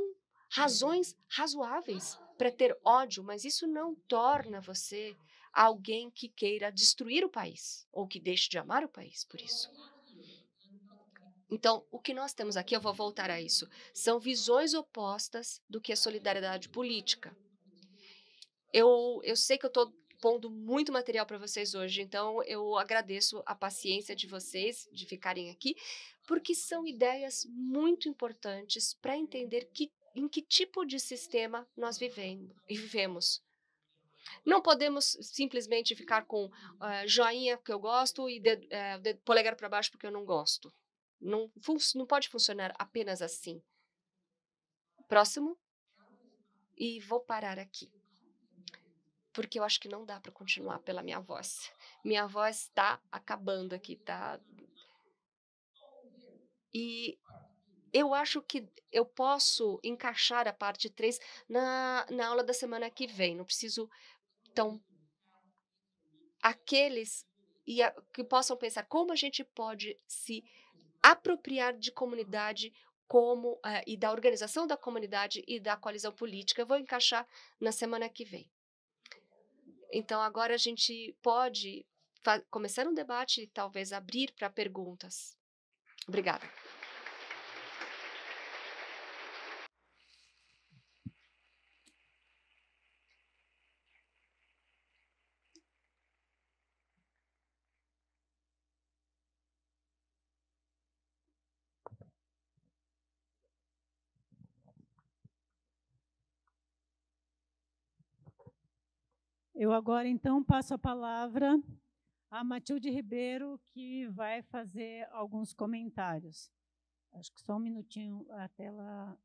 razões razoáveis para ter ódio, mas isso não torna você alguém que queira destruir o país ou que deixe de amar o país por isso. Então, o que nós temos aqui, eu vou voltar a isso, são visões opostas do que é solidariedade política. Eu, eu sei que eu estou pondo muito material para vocês hoje, então eu agradeço a paciência de vocês de ficarem aqui, porque são ideias muito importantes para entender que, em que tipo de sistema nós vivemos, vivemos. Não podemos simplesmente ficar com uh, joinha porque eu gosto e dedo, uh, eh, dedo, polegar para baixo porque eu não gosto. Não, não pode funcionar apenas assim. Próximo. E vou parar aqui porque eu acho que não dá para continuar pela minha voz. Minha voz está acabando aqui, tá? E eu acho que eu posso encaixar a parte 3 na, na aula da semana que vem. Não preciso. Então, aqueles e a, que possam pensar como a gente pode se apropriar de comunidade como uh, e da organização da comunidade e da coalizão política. Eu vou encaixar na semana que vem. Então, agora a gente pode começar um debate e talvez abrir para perguntas. Obrigada. Eu agora então passo a palavra a Matilde Ribeiro, que vai fazer alguns comentários. Acho que só um minutinho até ela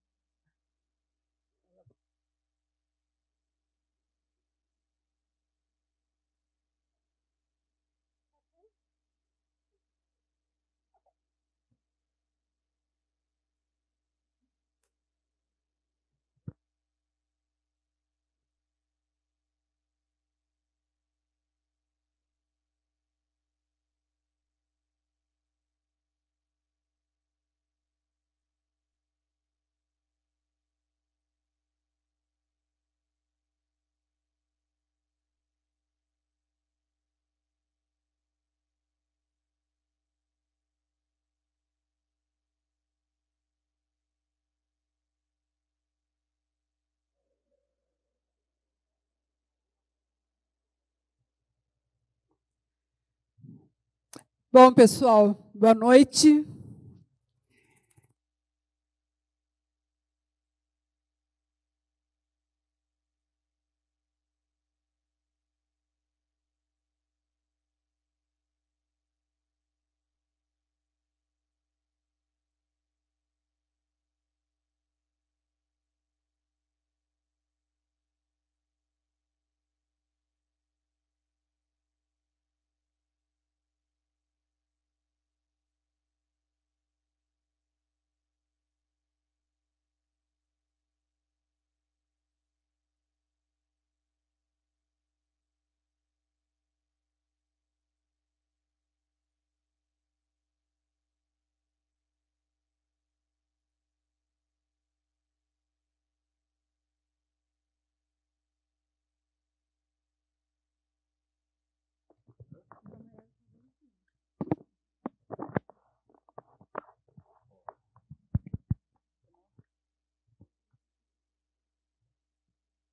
Bom, pessoal, boa noite.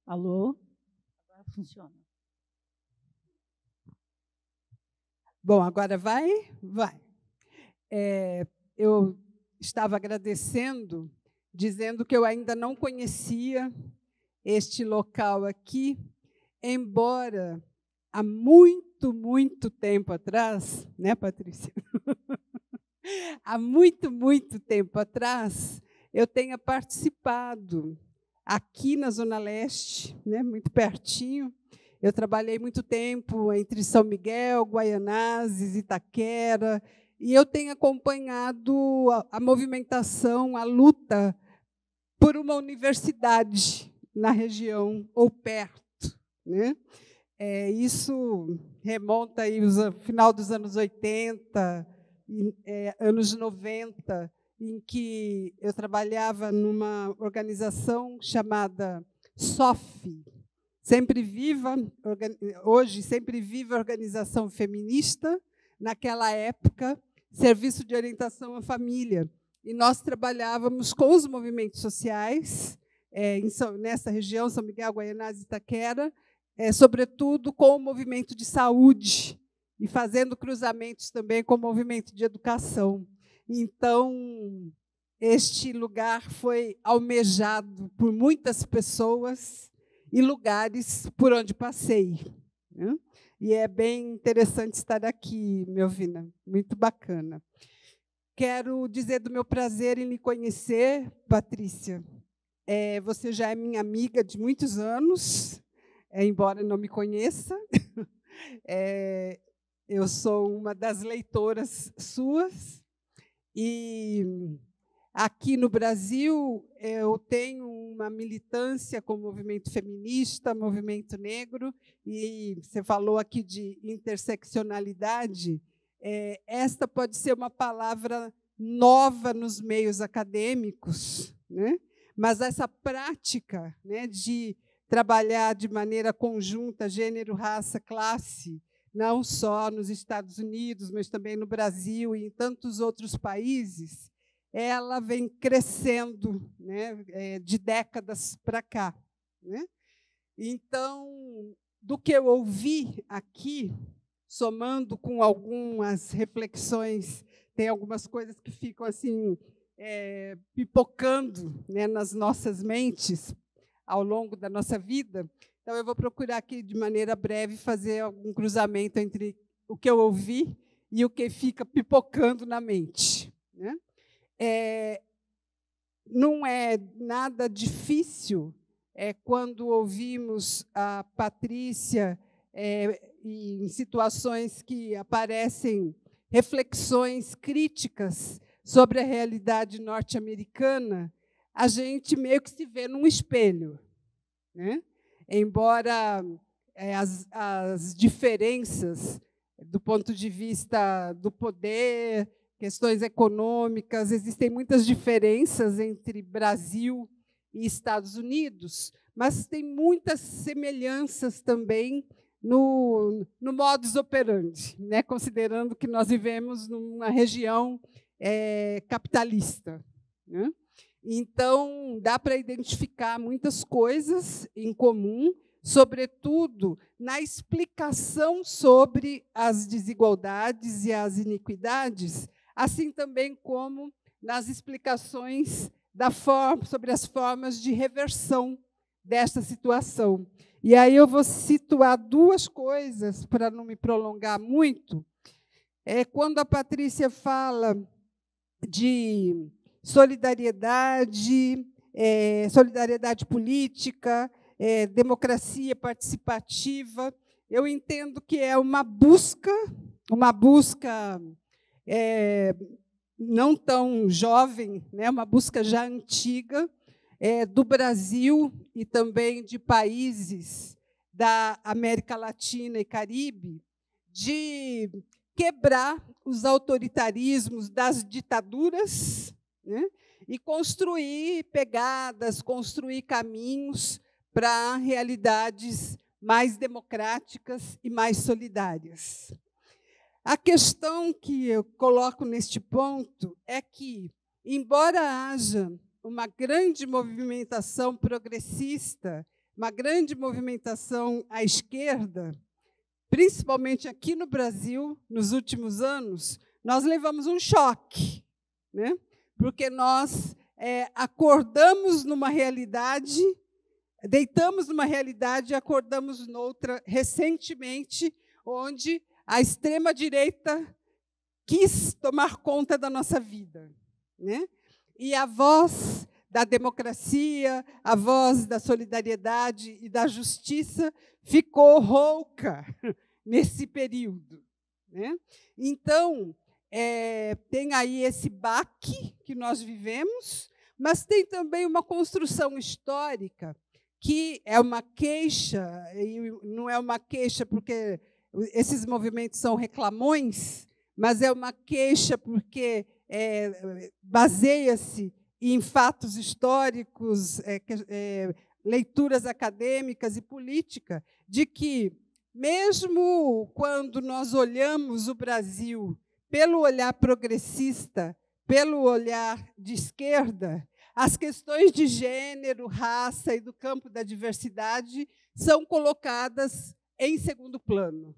Alô? Agora funciona. Bom, agora vai? Vai. É, eu estava agradecendo, dizendo que eu ainda não conhecia este local aqui, embora há muito, muito tempo atrás, né, Patrícia? há muito, muito tempo atrás, eu tenha participado aqui na Zona Leste, né, muito pertinho. Eu trabalhei muito tempo entre São Miguel, Guaianazes, Itaquera, e eu tenho acompanhado a, a movimentação, a luta por uma universidade na região ou perto. Né? É, isso remonta aí ao final dos anos 80, é, anos 90 em que eu trabalhava numa organização chamada SOF, Sempre Viva, hoje Sempre Viva Organização Feminista, naquela época, Serviço de Orientação à Família. E nós trabalhávamos com os movimentos sociais, é, em, nessa região, São Miguel, Guaianás e Itaquera, é, sobretudo com o movimento de saúde e fazendo cruzamentos também com o movimento de educação. Então, este lugar foi almejado por muitas pessoas e lugares por onde passei. Né? E é bem interessante estar aqui, Melvina, muito bacana. Quero dizer do meu prazer em lhe conhecer, Patrícia. É, você já é minha amiga de muitos anos, é, embora não me conheça. É, eu sou uma das leitoras suas e hum, aqui no Brasil, eh, eu tenho uma militância com o movimento feminista, movimento negro, e você falou aqui de interseccionalidade. É, esta pode ser uma palavra nova nos meios acadêmicos, né? mas essa prática né, de trabalhar de maneira conjunta gênero, raça, classe, não só nos Estados Unidos, mas também no Brasil e em tantos outros países, ela vem crescendo né, é, de décadas para cá. Né? Então, do que eu ouvi aqui, somando com algumas reflexões, tem algumas coisas que ficam assim é, pipocando né, nas nossas mentes ao longo da nossa vida, então, eu vou procurar aqui, de maneira breve, fazer algum cruzamento entre o que eu ouvi e o que fica pipocando na mente. Né? É, não é nada difícil é, quando ouvimos a Patrícia é, em situações que aparecem reflexões críticas sobre a realidade norte-americana, a gente meio que se vê num espelho. Né? embora é, as, as diferenças do ponto de vista do poder, questões econômicas, existem muitas diferenças entre Brasil e Estados Unidos, mas tem muitas semelhanças também no, no modus operandi, né? considerando que nós vivemos numa região é, capitalista. Né? Então, dá para identificar muitas coisas em comum, sobretudo na explicação sobre as desigualdades e as iniquidades, assim também como nas explicações da forma, sobre as formas de reversão desta situação. E aí eu vou situar duas coisas para não me prolongar muito. É quando a Patrícia fala de solidariedade, é, solidariedade política, é, democracia participativa. Eu entendo que é uma busca, uma busca é, não tão jovem, né, uma busca já antiga é, do Brasil e também de países da América Latina e Caribe de quebrar os autoritarismos das ditaduras né? E construir pegadas, construir caminhos para realidades mais democráticas e mais solidárias. A questão que eu coloco neste ponto é que, embora haja uma grande movimentação progressista, uma grande movimentação à esquerda, principalmente aqui no Brasil, nos últimos anos, nós levamos um choque. Né? porque nós é, acordamos numa realidade, deitamos numa realidade e acordamos noutra recentemente, onde a extrema-direita quis tomar conta da nossa vida. Né? E a voz da democracia, a voz da solidariedade e da justiça ficou rouca nesse período. Né? Então, é, tem aí esse baque que nós vivemos, mas tem também uma construção histórica que é uma queixa, e não é uma queixa porque esses movimentos são reclamões, mas é uma queixa porque é, baseia-se em fatos históricos, é, é, leituras acadêmicas e política, de que, mesmo quando nós olhamos o Brasil pelo olhar progressista, pelo olhar de esquerda, as questões de gênero, raça e do campo da diversidade são colocadas em segundo plano.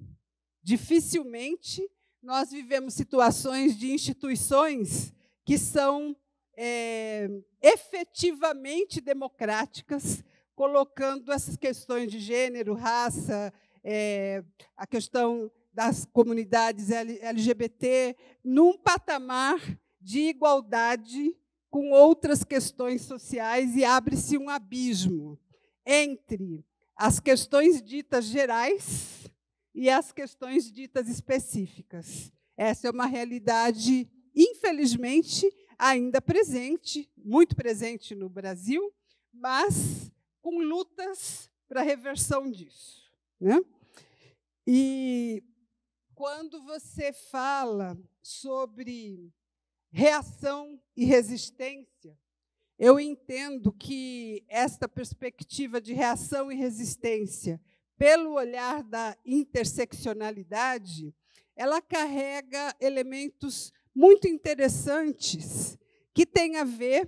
Dificilmente nós vivemos situações de instituições que são é, efetivamente democráticas, colocando essas questões de gênero, raça, é, a questão das comunidades LGBT num patamar de igualdade com outras questões sociais e abre-se um abismo entre as questões ditas gerais e as questões ditas específicas. Essa é uma realidade, infelizmente, ainda presente, muito presente no Brasil, mas com lutas para reversão disso. Né? E quando você fala sobre reação e resistência, eu entendo que esta perspectiva de reação e resistência, pelo olhar da interseccionalidade, ela carrega elementos muito interessantes que têm a ver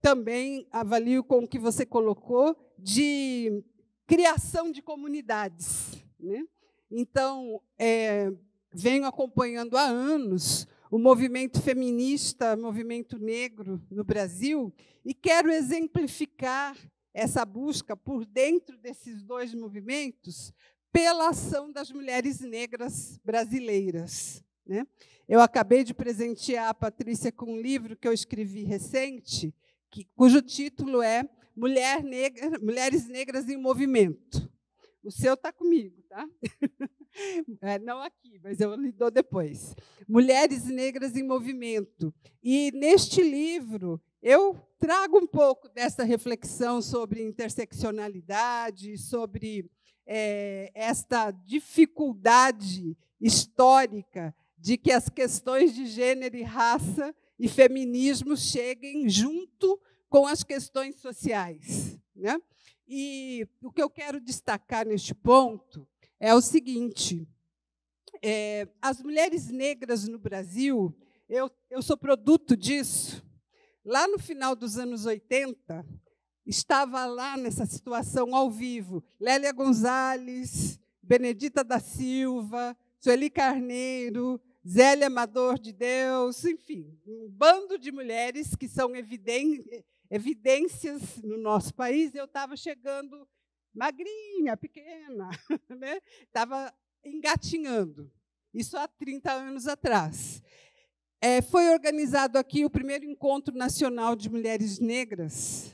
também avalio com o que você colocou de criação de comunidades, né? Então, é, venho acompanhando há anos o movimento feminista, movimento negro no Brasil, e quero exemplificar essa busca por dentro desses dois movimentos pela ação das mulheres negras brasileiras. Né? Eu acabei de presentear a Patrícia com um livro que eu escrevi recente, que, cujo título é Mulher Negra, Mulheres Negras em Movimento. O seu está comigo, tá? É, não aqui, mas eu lhe dou depois. Mulheres Negras em Movimento. E neste livro eu trago um pouco dessa reflexão sobre interseccionalidade, sobre é, esta dificuldade histórica de que as questões de gênero e raça e feminismo cheguem junto com as questões sociais. Né? E o que eu quero destacar neste ponto é o seguinte: é, as mulheres negras no Brasil, eu, eu sou produto disso. Lá no final dos anos 80, estava lá nessa situação ao vivo Lélia Gonzalez, Benedita da Silva, Sueli Carneiro, Zélia Amador de Deus, enfim, um bando de mulheres que são evidentes evidências no nosso país, eu estava chegando magrinha, pequena, né? Estava engatinhando. Isso há 30 anos atrás. É, foi organizado aqui o primeiro encontro nacional de mulheres negras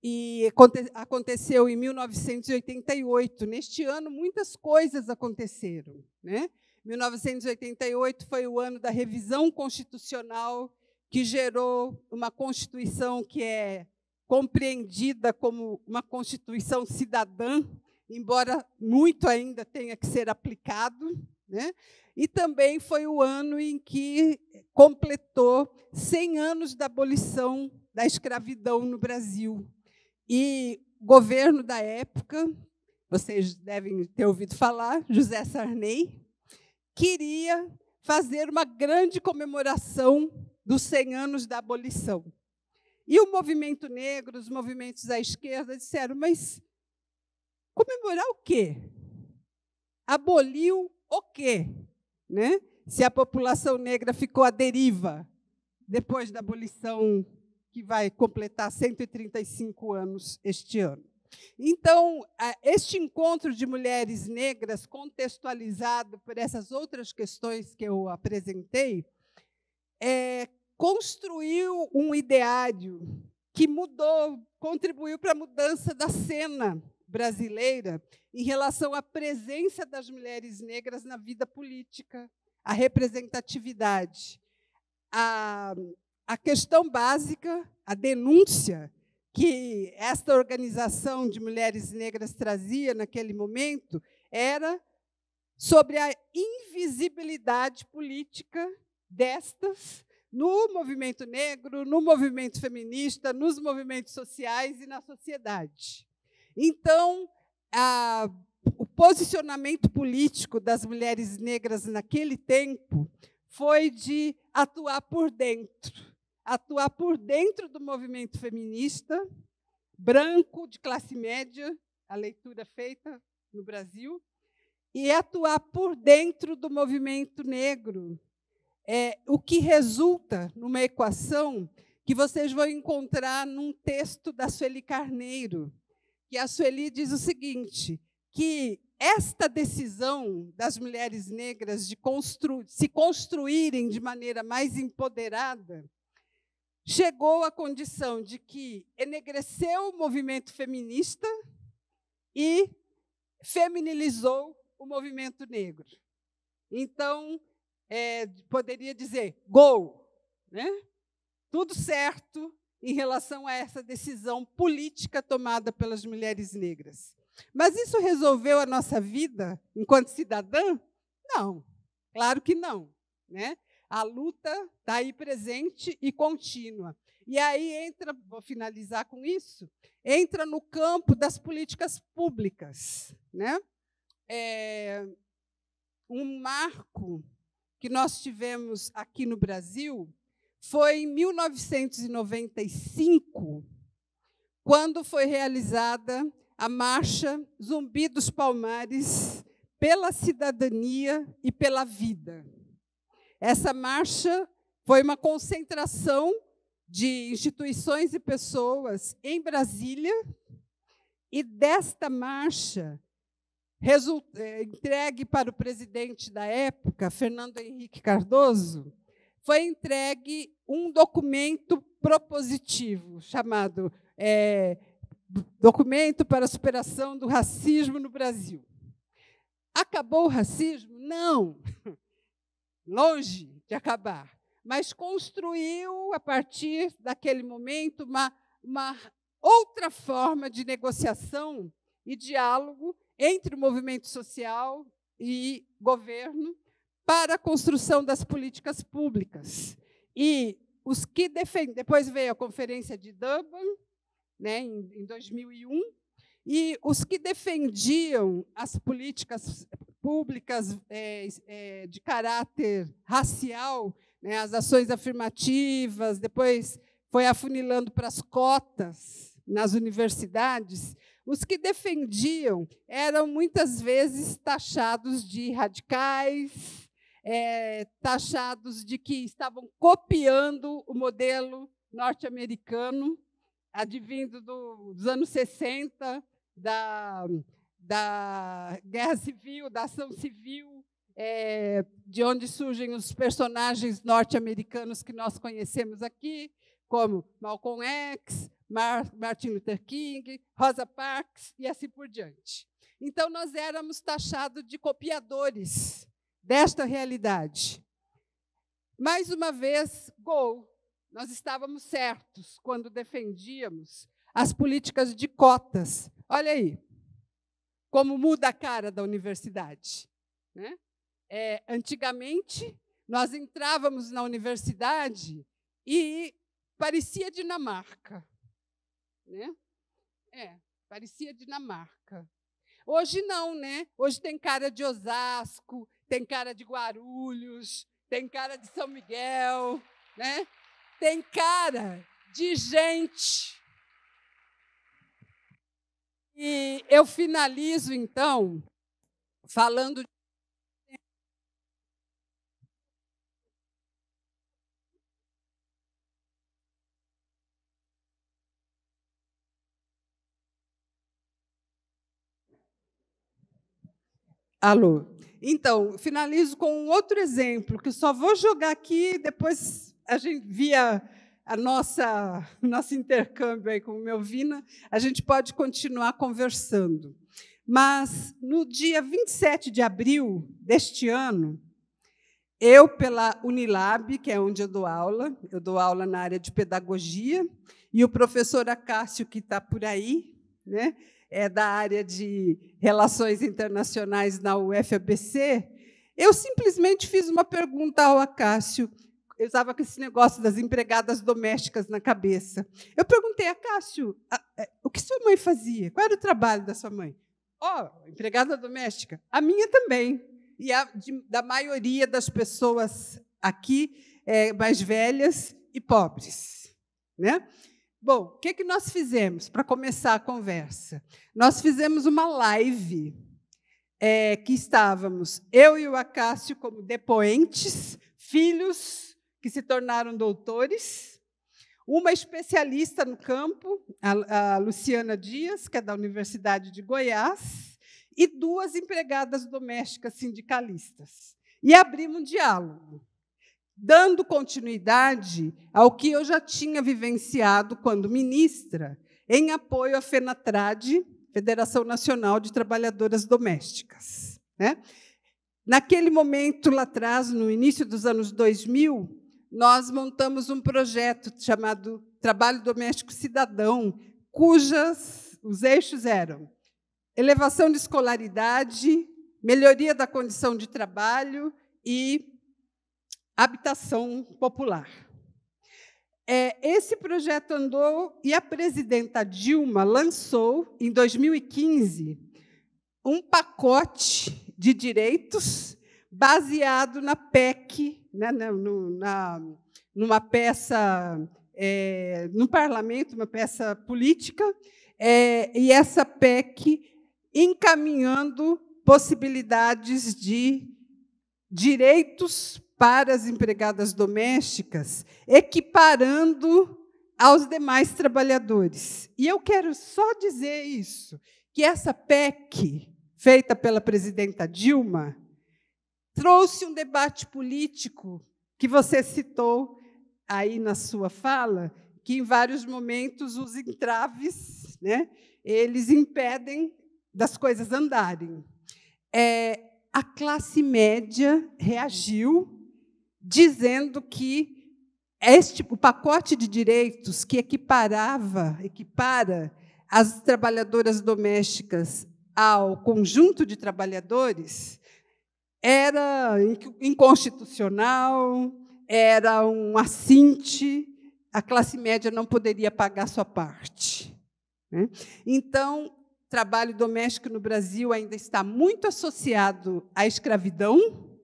e aconteceu em 1988. Neste ano muitas coisas aconteceram, né? 1988 foi o ano da revisão constitucional que gerou uma Constituição que é compreendida como uma Constituição cidadã, embora muito ainda tenha que ser aplicado. Né? E também foi o ano em que completou 100 anos da abolição da escravidão no Brasil. E o governo da época, vocês devem ter ouvido falar, José Sarney, queria fazer uma grande comemoração dos 100 anos da abolição. E o movimento negro, os movimentos à esquerda disseram: mas comemorar o quê? Aboliu o quê? Né? Se a população negra ficou à deriva depois da abolição que vai completar 135 anos este ano. Então, este encontro de mulheres negras, contextualizado por essas outras questões que eu apresentei, é, construiu um ideário que mudou, contribuiu para a mudança da cena brasileira em relação à presença das mulheres negras na vida política, a representatividade, a, a questão básica, a denúncia que esta organização de mulheres negras trazia naquele momento era sobre a invisibilidade política destas no movimento negro, no movimento feminista, nos movimentos sociais e na sociedade. Então, a, o posicionamento político das mulheres negras naquele tempo foi de atuar por dentro atuar por dentro do movimento feminista, branco, de classe média, a leitura feita no Brasil, e atuar por dentro do movimento negro, é, o que resulta numa equação que vocês vão encontrar num texto da Sueli Carneiro, que a Sueli diz o seguinte, que esta decisão das mulheres negras de constru se construírem de maneira mais empoderada chegou à condição de que enegreceu o movimento feminista e feminilizou o movimento negro. Então, é, poderia dizer gol, né? Tudo certo em relação a essa decisão política tomada pelas mulheres negras. Mas isso resolveu a nossa vida enquanto cidadã? Não, claro que não, né? A luta está aí presente e contínua. E aí entra, vou finalizar com isso, entra no campo das políticas públicas, né? É, um marco que nós tivemos aqui no Brasil foi em 1995, quando foi realizada a marcha Zumbi dos Palmares pela cidadania e pela vida. Essa marcha foi uma concentração de instituições e pessoas em Brasília, e desta marcha eh, entregue para o presidente da época, Fernando Henrique Cardoso, foi entregue um documento propositivo chamado é, Documento para a Superação do Racismo no Brasil. Acabou o racismo? Não, longe de acabar, mas construiu, a partir daquele momento, uma, uma outra forma de negociação e diálogo entre o movimento social e governo para a construção das políticas públicas. E os que defendem. Depois veio a Conferência de Durban, né, em, em 2001, e os que defendiam as políticas públicas é, é, de caráter racial, né, as ações afirmativas, depois foi afunilando para as cotas nas universidades, os que defendiam eram muitas vezes taxados de radicais, é, taxados de que estavam copiando o modelo norte-americano, advindo do, dos anos 60, da, da guerra civil, da ação civil, é, de onde surgem os personagens norte-americanos que nós conhecemos aqui, como Malcolm X, Martin Luther King, Rosa Parks e assim por diante. Então, nós éramos taxados de copiadores desta realidade. Mais uma vez, gol. Nós estávamos certos quando defendíamos as políticas de cotas. Olha aí como muda a cara da universidade. Né? É, antigamente, nós entrávamos na universidade e parecia Dinamarca né? É, parecia Dinamarca. Hoje não, né? Hoje tem cara de Osasco, tem cara de Guarulhos, tem cara de São Miguel, né? Tem cara de gente. E eu finalizo então falando de Alô. Então, finalizo com um outro exemplo, que só vou jogar aqui, depois a gente via a nossa nosso intercâmbio aí com o meu Vina, a gente pode continuar conversando. Mas no dia 27 de abril deste ano, eu pela Unilab, que é onde eu dou aula, eu dou aula na área de pedagogia, e o professor Acácio que está por aí, né? é, da área de Relações Internacionais na UFABC, eu simplesmente fiz uma pergunta ao Acácio. Eu estava com esse negócio das empregadas domésticas na cabeça. Eu perguntei, Acácio, a, a, é, o que sua mãe fazia? Qual era o trabalho da sua mãe? Ó, oh, empregada doméstica. A minha também. E a de, da maioria das pessoas aqui, é, mais velhas e pobres. Né? Bom, o que, que nós fizemos para começar a conversa? Nós fizemos uma live é, que estávamos eu e o Acácio como depoentes, filhos que se tornaram doutores, uma especialista no campo, a, a Luciana Dias, que é da Universidade de Goiás, e duas empregadas domésticas sindicalistas. E abrimos um diálogo dando continuidade ao que eu já tinha vivenciado quando ministra, em apoio à FENATRAD, Federação Nacional de Trabalhadoras Domésticas. Né? Naquele momento, lá atrás, no início dos anos 2000, nós montamos um projeto chamado Trabalho Doméstico Cidadão, cujos os eixos eram elevação de escolaridade, melhoria da condição de trabalho e habitação popular. É, esse projeto andou e a presidenta Dilma lançou, em 2015, um pacote de direitos baseado na PEC, né, na, na, numa peça é, no parlamento, uma peça política, é, e essa PEC encaminhando possibilidades de direitos para as empregadas domésticas, equiparando aos demais trabalhadores. E eu quero só dizer isso, que essa PEC feita pela presidenta Dilma trouxe um debate político que você citou aí na sua fala, que em vários momentos os entraves, né, eles impedem das coisas andarem. É, a classe média reagiu dizendo que este, o pacote de direitos que equiparava, equipara as trabalhadoras domésticas ao conjunto de trabalhadores era inconstitucional, era um assinte, a classe média não poderia pagar sua parte. Né? Então, trabalho doméstico no Brasil ainda está muito associado à escravidão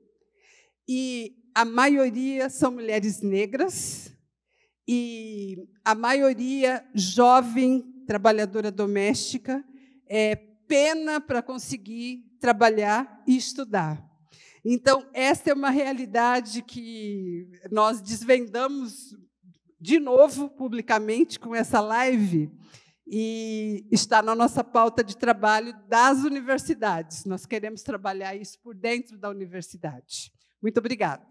e a maioria são mulheres negras e a maioria jovem trabalhadora doméstica, é pena para conseguir trabalhar e estudar. Então, esta é uma realidade que nós desvendamos de novo publicamente com essa live e está na nossa pauta de trabalho das universidades. Nós queremos trabalhar isso por dentro da universidade. Muito obrigada.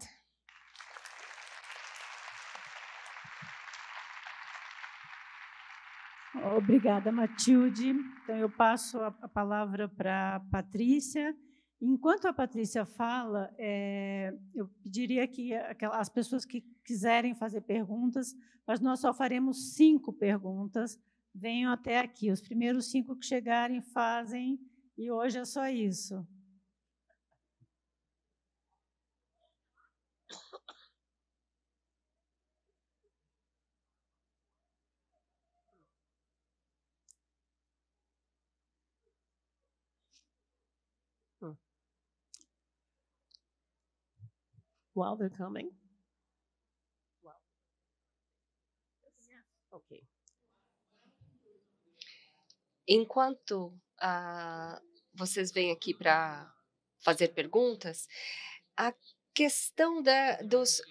Obrigada, Matilde. Então, eu passo a, palavra para a Patrícia. Enquanto a Patrícia fala, é, eu pediria que aquelas, as pessoas que quiserem fazer perguntas, mas nós só faremos cinco perguntas, venham até aqui. Os primeiros cinco que chegarem fazem, e hoje é só isso. while they're coming? Enquanto uh, vocês vêm aqui para fazer perguntas, a questão da, dos,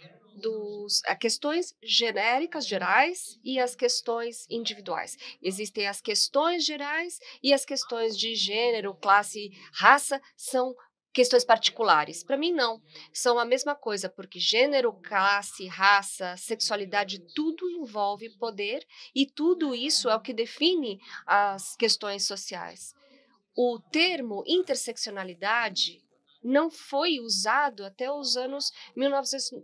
dos a questões genéricas gerais e as questões individuais. Existem as questões gerais e as questões de gênero, classe, raça são questões particulares. Para mim, não. São a mesma coisa, porque gênero, classe, raça, sexualidade, tudo envolve poder e tudo isso é o que define as questões sociais. O termo interseccionalidade não foi usado até os anos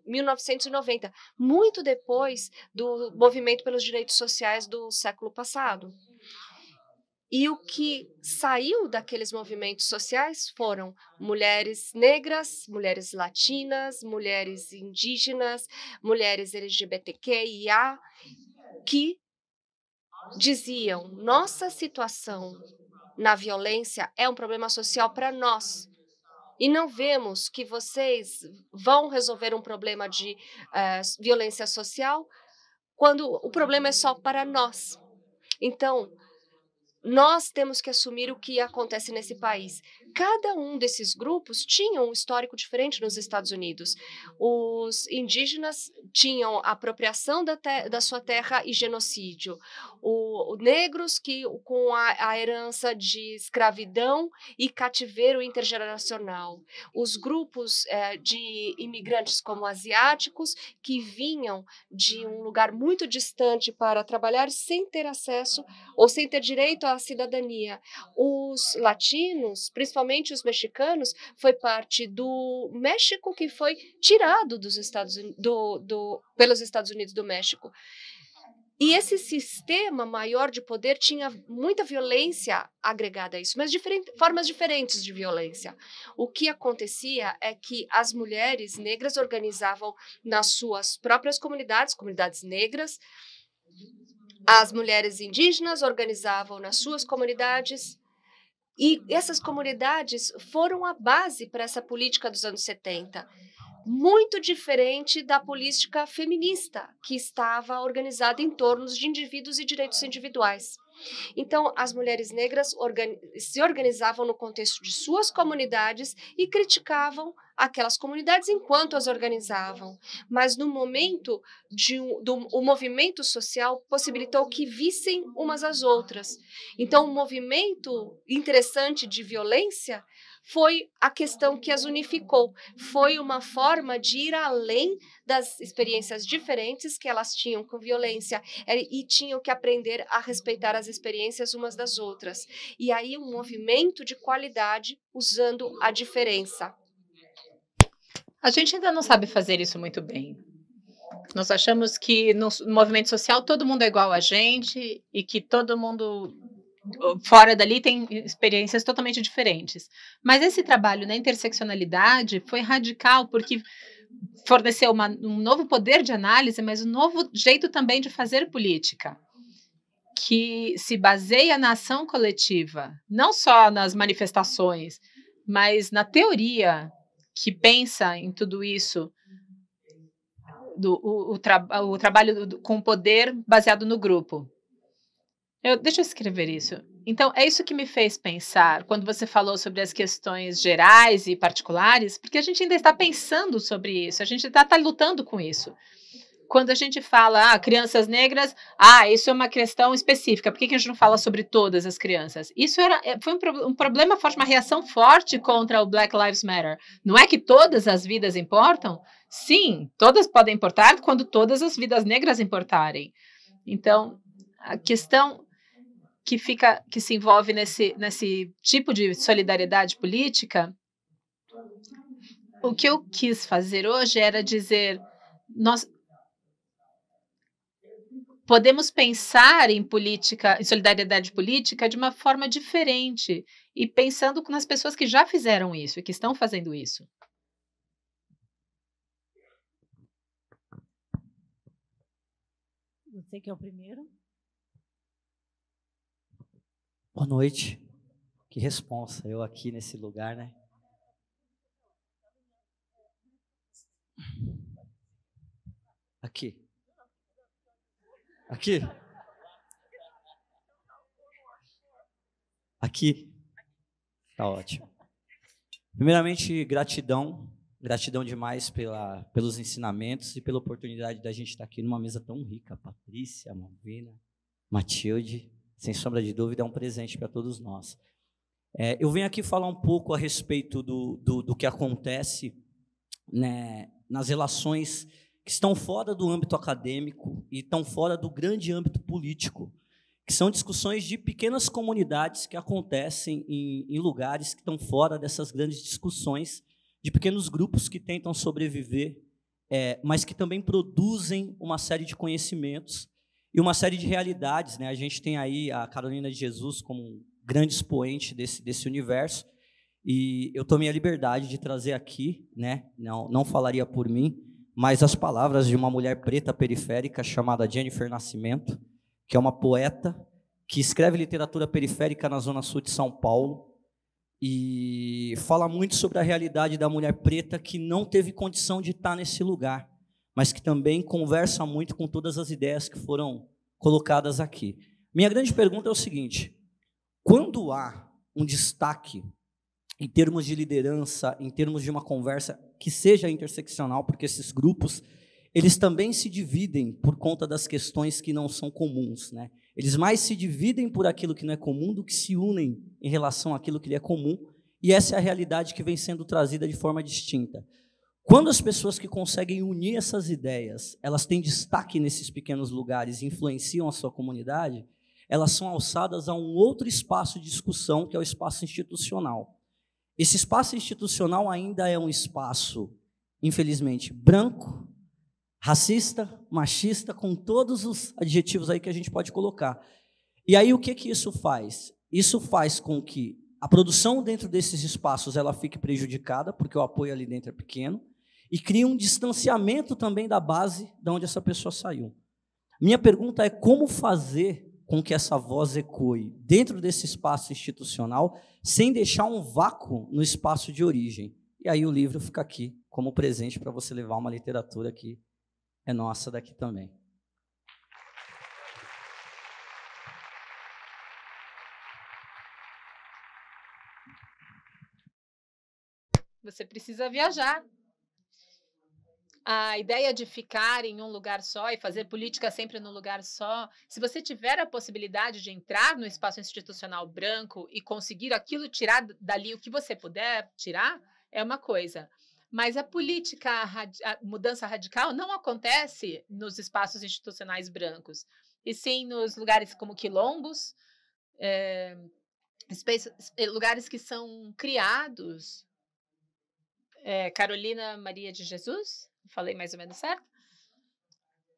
1990, muito depois do movimento pelos direitos sociais do século passado. E o que saiu daqueles movimentos sociais foram mulheres negras, mulheres latinas, mulheres indígenas, mulheres LGBTQIA, que diziam: nossa situação na violência é um problema social para nós. E não vemos que vocês vão resolver um problema de uh, violência social quando o problema é só para nós. Então, nós temos que assumir o que acontece nesse país. Cada um desses grupos tinha um histórico diferente nos Estados Unidos. Os indígenas tinham apropriação da, da sua terra e genocídio. Os negros que com a, a herança de escravidão e cativeiro intergeracional. Os grupos é, de imigrantes como asiáticos que vinham de um lugar muito distante para trabalhar sem ter acesso ou sem ter direito à cidadania. Os latinos, principalmente principalmente os mexicanos, foi parte do México que foi tirado dos Estados do, do, pelos Estados Unidos do México. E esse sistema maior de poder tinha muita violência agregada a isso, mas diferente, formas diferentes de violência. O que acontecia é que as mulheres negras organizavam nas suas próprias comunidades, comunidades negras, as mulheres indígenas organizavam nas suas comunidades, e essas comunidades foram a base para essa política dos anos 70, muito diferente da política feminista, que estava organizada em torno de indivíduos e direitos individuais. Então, as mulheres negras organi se organizavam no contexto de suas comunidades e criticavam aquelas comunidades enquanto as organizavam, mas no momento de um, do o movimento social possibilitou que vissem umas às outras. Então, o um movimento interessante de violência foi a questão que as unificou, foi uma forma de ir além das experiências diferentes que elas tinham com violência é, e tinham que aprender a respeitar as experiências umas das outras. E aí um movimento de qualidade usando a diferença. A gente ainda não sabe fazer isso muito bem. Nós achamos que no movimento social todo mundo é igual a gente e que todo mundo fora dali tem experiências totalmente diferentes. Mas esse trabalho na interseccionalidade foi radical porque forneceu uma, um novo poder de análise, mas um novo jeito também de fazer política que se baseia na ação coletiva, não só nas manifestações, mas na teoria, que pensa em tudo isso, uhum. do, o, o, tra, o trabalho do, com poder baseado no grupo. Eu, deixa eu escrever isso. Então, é isso que me fez pensar quando você falou sobre as questões gerais e particulares, porque a gente ainda está pensando sobre isso, a gente está lutando com isso quando a gente fala ah, crianças negras, ah, isso é uma questão específica, por que, que a gente não fala sobre todas as crianças? Isso era, é, foi um, um problema forte, uma reação forte contra o Black Lives Matter. Não é que todas as vidas importam? Sim, todas podem importar quando todas as vidas negras importarem. Então, a questão que fica que se envolve nesse, nesse tipo de solidariedade política, o que eu quis fazer hoje era dizer nós podemos pensar em política, em solidariedade política de uma forma diferente e pensando nas pessoas que já fizeram isso e que estão fazendo isso. Você que é o primeiro. Boa noite. Que responsa eu aqui nesse lugar, né? Aqui. Aqui. Aqui. Tá ótimo. Primeiramente, gratidão. Gratidão demais pela, pelos ensinamentos e pela oportunidade da gente estar aqui numa mesa tão rica. Patrícia, Malvina, Matilde, sem sombra de dúvida, é um presente para todos nós. É, eu venho aqui falar um pouco a respeito do, do, do que acontece né, nas relações que estão fora do âmbito acadêmico e estão fora do grande âmbito político, que são discussões de pequenas comunidades que acontecem em, em lugares que estão fora dessas grandes discussões, de pequenos grupos que tentam sobreviver, é, mas que também produzem uma série de conhecimentos e uma série de realidades. Né? A gente tem aí a Carolina de Jesus como um grande expoente desse, desse universo, e eu tomei a liberdade de trazer aqui, né? não, não falaria por mim, mas as palavras de uma mulher preta periférica chamada Jennifer Nascimento, que é uma poeta que escreve literatura periférica na zona sul de São Paulo e fala muito sobre a realidade da mulher preta que não teve condição de estar nesse lugar, mas que também conversa muito com todas as ideias que foram colocadas aqui. Minha grande pergunta é o seguinte: quando há um destaque em termos de liderança, em termos de uma conversa que seja interseccional, porque esses grupos eles também se dividem por conta das questões que não são comuns, né? Eles mais se dividem por aquilo que não é comum do que se unem em relação àquilo que lhe é comum, e essa é a realidade que vem sendo trazida de forma distinta. Quando as pessoas que conseguem unir essas ideias, elas têm destaque nesses pequenos lugares, influenciam a sua comunidade, elas são alçadas a um outro espaço de discussão, que é o espaço institucional. Esse espaço institucional ainda é um espaço, infelizmente, branco, racista, machista, com todos os adjetivos aí que a gente pode colocar. E aí o que que isso faz? Isso faz com que a produção dentro desses espaços ela fique prejudicada, porque o apoio ali dentro é pequeno, e cria um distanciamento também da base de onde essa pessoa saiu. Minha pergunta é como fazer com que essa voz ecoe dentro desse espaço institucional, sem deixar um vácuo no espaço de origem. E aí o livro fica aqui como presente para você levar uma literatura que é nossa daqui também. Você precisa viajar a ideia de ficar em um lugar só e fazer uhum. política sempre no lugar só, se você tiver a possibilidade de entrar no espaço institucional branco e conseguir aquilo tirar dali o que você puder tirar, é uma coisa. Mas a política, a mudança radical não acontece nos espaços institucionais brancos, e sim nos lugares como quilombos, é, lugares que são criados. É, Carolina Maria de Jesus? Falei mais ou menos certo?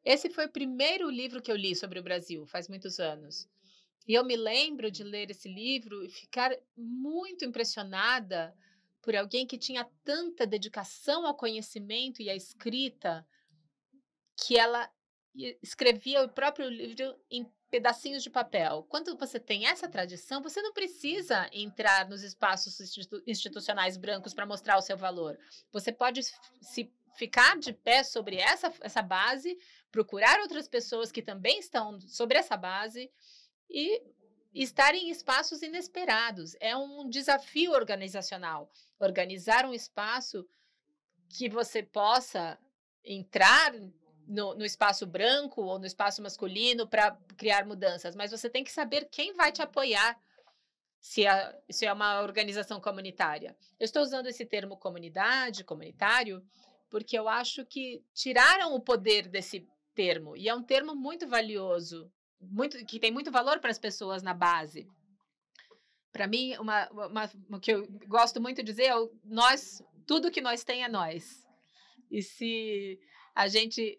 Esse foi o primeiro livro que eu li sobre o Brasil, faz muitos anos. E eu me lembro de ler esse livro e ficar muito impressionada por alguém que tinha tanta dedicação ao conhecimento e à escrita que ela escrevia o próprio livro em pedacinhos de papel. Quando você tem essa tradição, você não precisa entrar nos espaços institucionais brancos para mostrar o seu valor. Você pode se ficar de pé sobre essa, essa base, procurar outras pessoas que também estão sobre essa base e estar em espaços inesperados. É um desafio organizacional. Organizar um espaço que você possa entrar no, no espaço branco ou no espaço masculino para criar mudanças, mas você tem que saber quem vai te apoiar. Se é, se é uma organização comunitária. Eu estou usando esse termo comunidade, comunitário, porque eu acho que tiraram o poder desse termo, e é um termo muito valioso, muito, que tem muito valor para as pessoas na base. Para mim, uma, uma, uma, que eu gosto muito de dizer é o, nós, tudo que nós tem é nós. E se a gente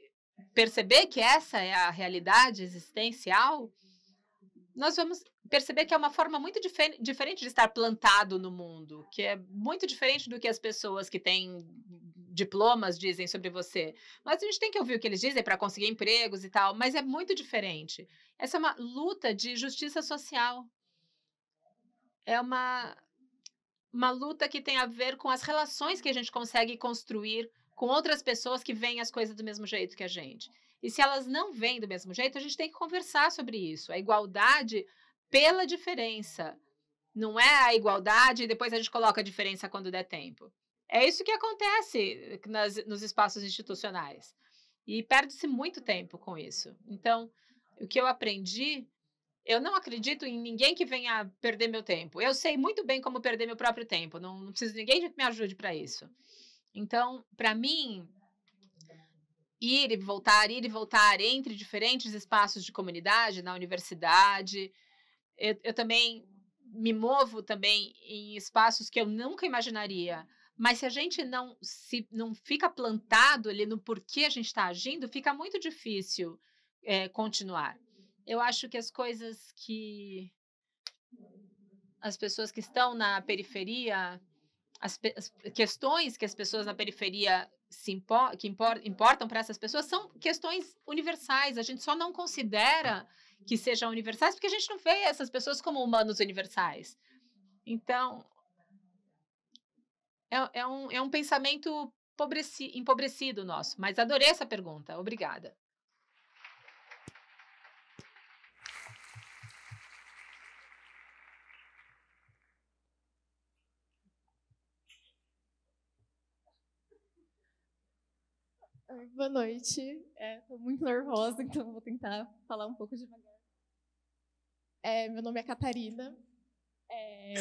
perceber que essa é a realidade existencial, nós vamos perceber que é uma forma muito difer diferente de estar plantado no mundo, que é muito diferente do que as pessoas que têm diplomas dizem sobre você. Mas a gente tem que ouvir o que eles dizem para conseguir empregos e tal, mas é muito diferente. Essa é uma luta de justiça social. É uma uma luta que tem a ver com as relações que a gente consegue construir com outras pessoas que veem as coisas do mesmo jeito que a gente. E se elas não veem do mesmo jeito, a gente tem que conversar sobre isso. A igualdade pela diferença. Não é a igualdade e depois a gente coloca a diferença quando der tempo. É isso que acontece nas, nos espaços institucionais. E perde-se muito tempo com isso. Então, o que eu aprendi, eu não acredito em ninguém que venha perder meu tempo. Eu sei muito bem como perder meu próprio tempo. Não, não preciso de ninguém que me ajude para isso. Então, para mim, ir e voltar, ir e voltar entre diferentes espaços de comunidade, na universidade, eu, eu também me movo também em espaços que eu nunca imaginaria mas se a gente não se não fica plantado ali no porquê a gente está agindo, fica muito difícil é, continuar. Eu acho que as coisas que as pessoas que estão na periferia, as, as questões que as pessoas na periferia se que impor importam para essas pessoas são questões universais. A gente só não considera que sejam universais porque a gente não vê essas pessoas como humanos universais. Então, é, é, um, é um pensamento empobrecido nosso. Mas adorei essa pergunta. Obrigada. Boa noite. Estou é, muito nervosa, então vou tentar falar um pouco devagar. É, meu nome é Catarina. É,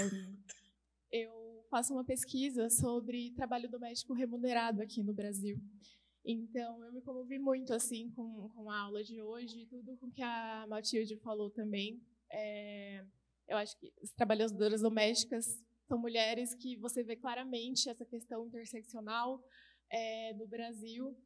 eu faço uma pesquisa sobre trabalho doméstico remunerado aqui no Brasil. Então, eu me comovi muito assim com, com a aula de hoje e tudo com que a Matilde falou também. É, eu acho que as trabalhadoras domésticas são mulheres que você vê claramente essa questão interseccional é, no Brasil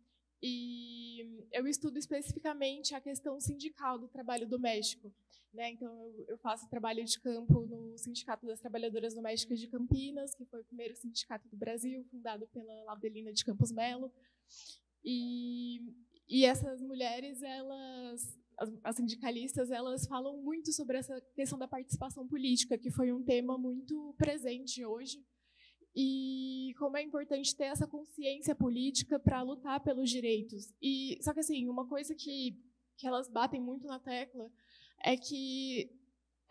e eu estudo especificamente a questão sindical do trabalho doméstico. Né? Então, eu, faço trabalho de campo no Sindicato das Trabalhadoras Domésticas de Campinas, que foi o primeiro sindicato do Brasil, fundado pela Laudelina de Campos Melo. E, e essas mulheres, elas, as, sindicalistas, elas falam muito sobre essa questão da participação política, que foi um tema muito presente hoje e como é importante ter essa consciência política para lutar pelos direitos. E só que assim, uma coisa que que elas batem muito na tecla é que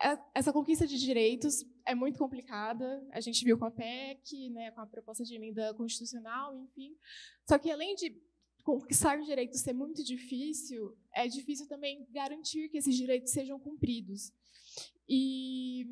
é, essa conquista de direitos é muito complicada. A gente viu com a PEC, né, com a proposta de emenda constitucional, enfim. Só que além de conquistar os direitos ser muito difícil, é difícil também garantir que esses direitos sejam cumpridos. E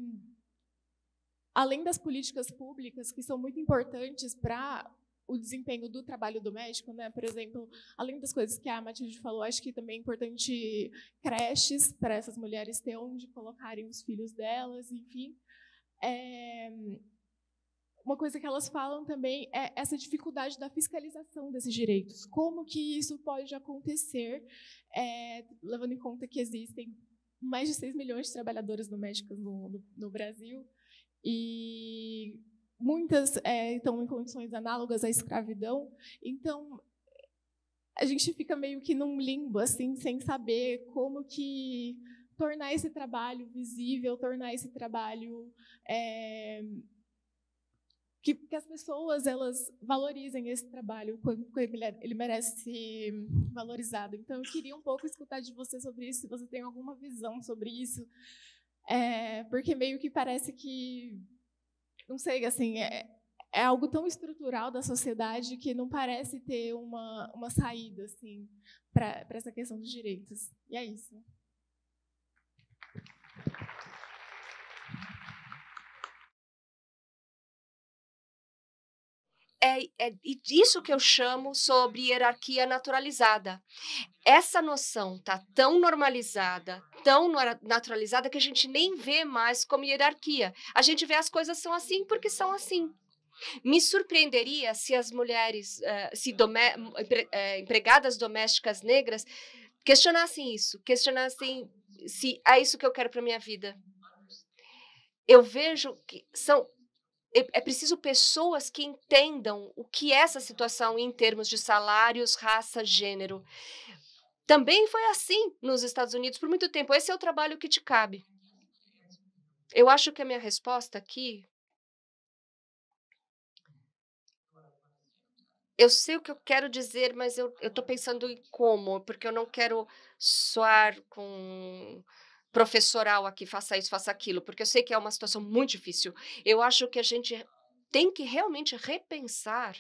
além das políticas públicas, que são muito importantes para o desempenho do trabalho do médico, né? Por exemplo, além das coisas que a Matilde falou, acho que também é importante creches para essas mulheres ter onde colocarem os filhos delas, enfim. É... Uma coisa que elas falam também é essa dificuldade da fiscalização desses direitos. Como que isso pode acontecer, é... levando em conta que existem mais de 6 milhões de trabalhadoras domésticas no, no, no Brasil, e muitas é, estão em condições análogas à escravidão. Então, a gente fica meio que num limbo, assim, sem saber como que tornar esse trabalho visível, tornar esse trabalho é, que, que, as pessoas elas valorizem esse trabalho quando ele merece ser valorizado. Então, eu queria um pouco escutar de você sobre isso, se você tem alguma visão sobre isso, é, porque meio que parece que, não sei, assim, é, é algo tão estrutural da sociedade que não parece ter uma, uma saída assim, para essa questão dos direitos. E é isso. é, é isso que eu chamo sobre hierarquia naturalizada. Essa noção tá tão normalizada, tão naturalizada, que a gente nem vê mais como hierarquia. A gente vê as coisas são assim porque são assim. Me surpreenderia se as mulheres, eh, se domé eh, empregadas domésticas negras questionassem isso, questionassem se é isso que eu quero para minha vida. Eu vejo que são é, é preciso pessoas que entendam o que é essa situação em termos de salários, raça, gênero. Também foi assim nos Estados Unidos por muito tempo. Esse é o trabalho que te cabe. Eu acho que a minha resposta aqui. Eu sei o que eu quero dizer, mas eu estou pensando em como, porque eu não quero soar com professoral aqui, faça isso, faça aquilo, porque eu sei que é uma situação muito difícil. Eu acho que a gente tem que realmente repensar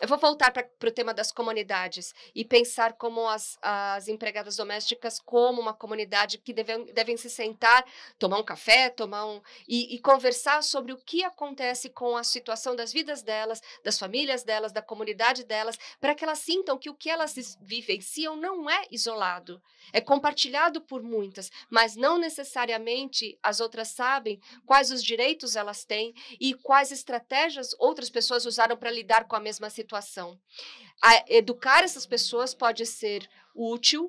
eu vou voltar para o tema das comunidades e pensar como as, as empregadas domésticas como uma comunidade que devem, devem se sentar, tomar um café, tomar um e, e conversar sobre o que acontece com a situação das vidas delas, das famílias delas, da comunidade delas, para que elas sintam que o que elas vivenciam não é isolado, é compartilhado por muitas, mas não necessariamente as outras sabem quais os direitos elas têm e quais estratégias outras pessoas usaram para lidar com a mesma situação situação. A, educar essas pessoas pode ser útil,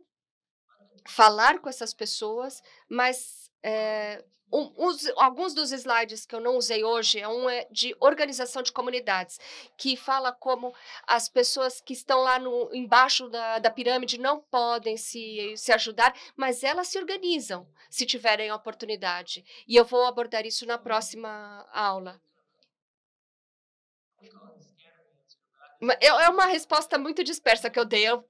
falar com essas pessoas, mas é, um, os, alguns dos slides que eu não usei hoje, é um é de organização de comunidades, que fala como as pessoas que estão lá no, embaixo da, da pirâmide não podem se, se ajudar, mas elas se organizam se tiverem oportunidade. E eu vou abordar isso na próxima aula. É, é uma resposta muito dispersa que eu dei, eu,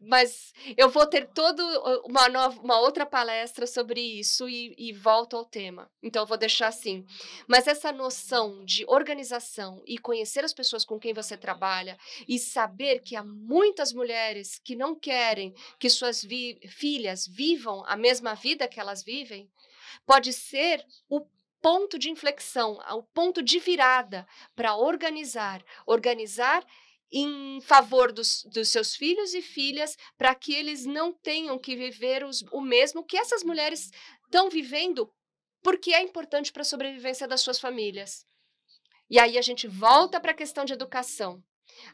mas eu vou ter toda uma, uma outra palestra sobre isso e, e volto ao tema. Então, eu vou deixar assim. Mas essa noção de organização e conhecer as pessoas com quem você trabalha e saber que há muitas mulheres que não querem que suas vi filhas vivam a mesma vida que elas vivem, pode ser o ponto de inflexão, o ponto de virada para organizar. Organizar em favor dos, dos, seus filhos e filhas para que eles não tenham que viver os, o mesmo que essas mulheres estão vivendo, porque é importante para a sobrevivência das suas famílias. E aí a gente volta para a questão de educação.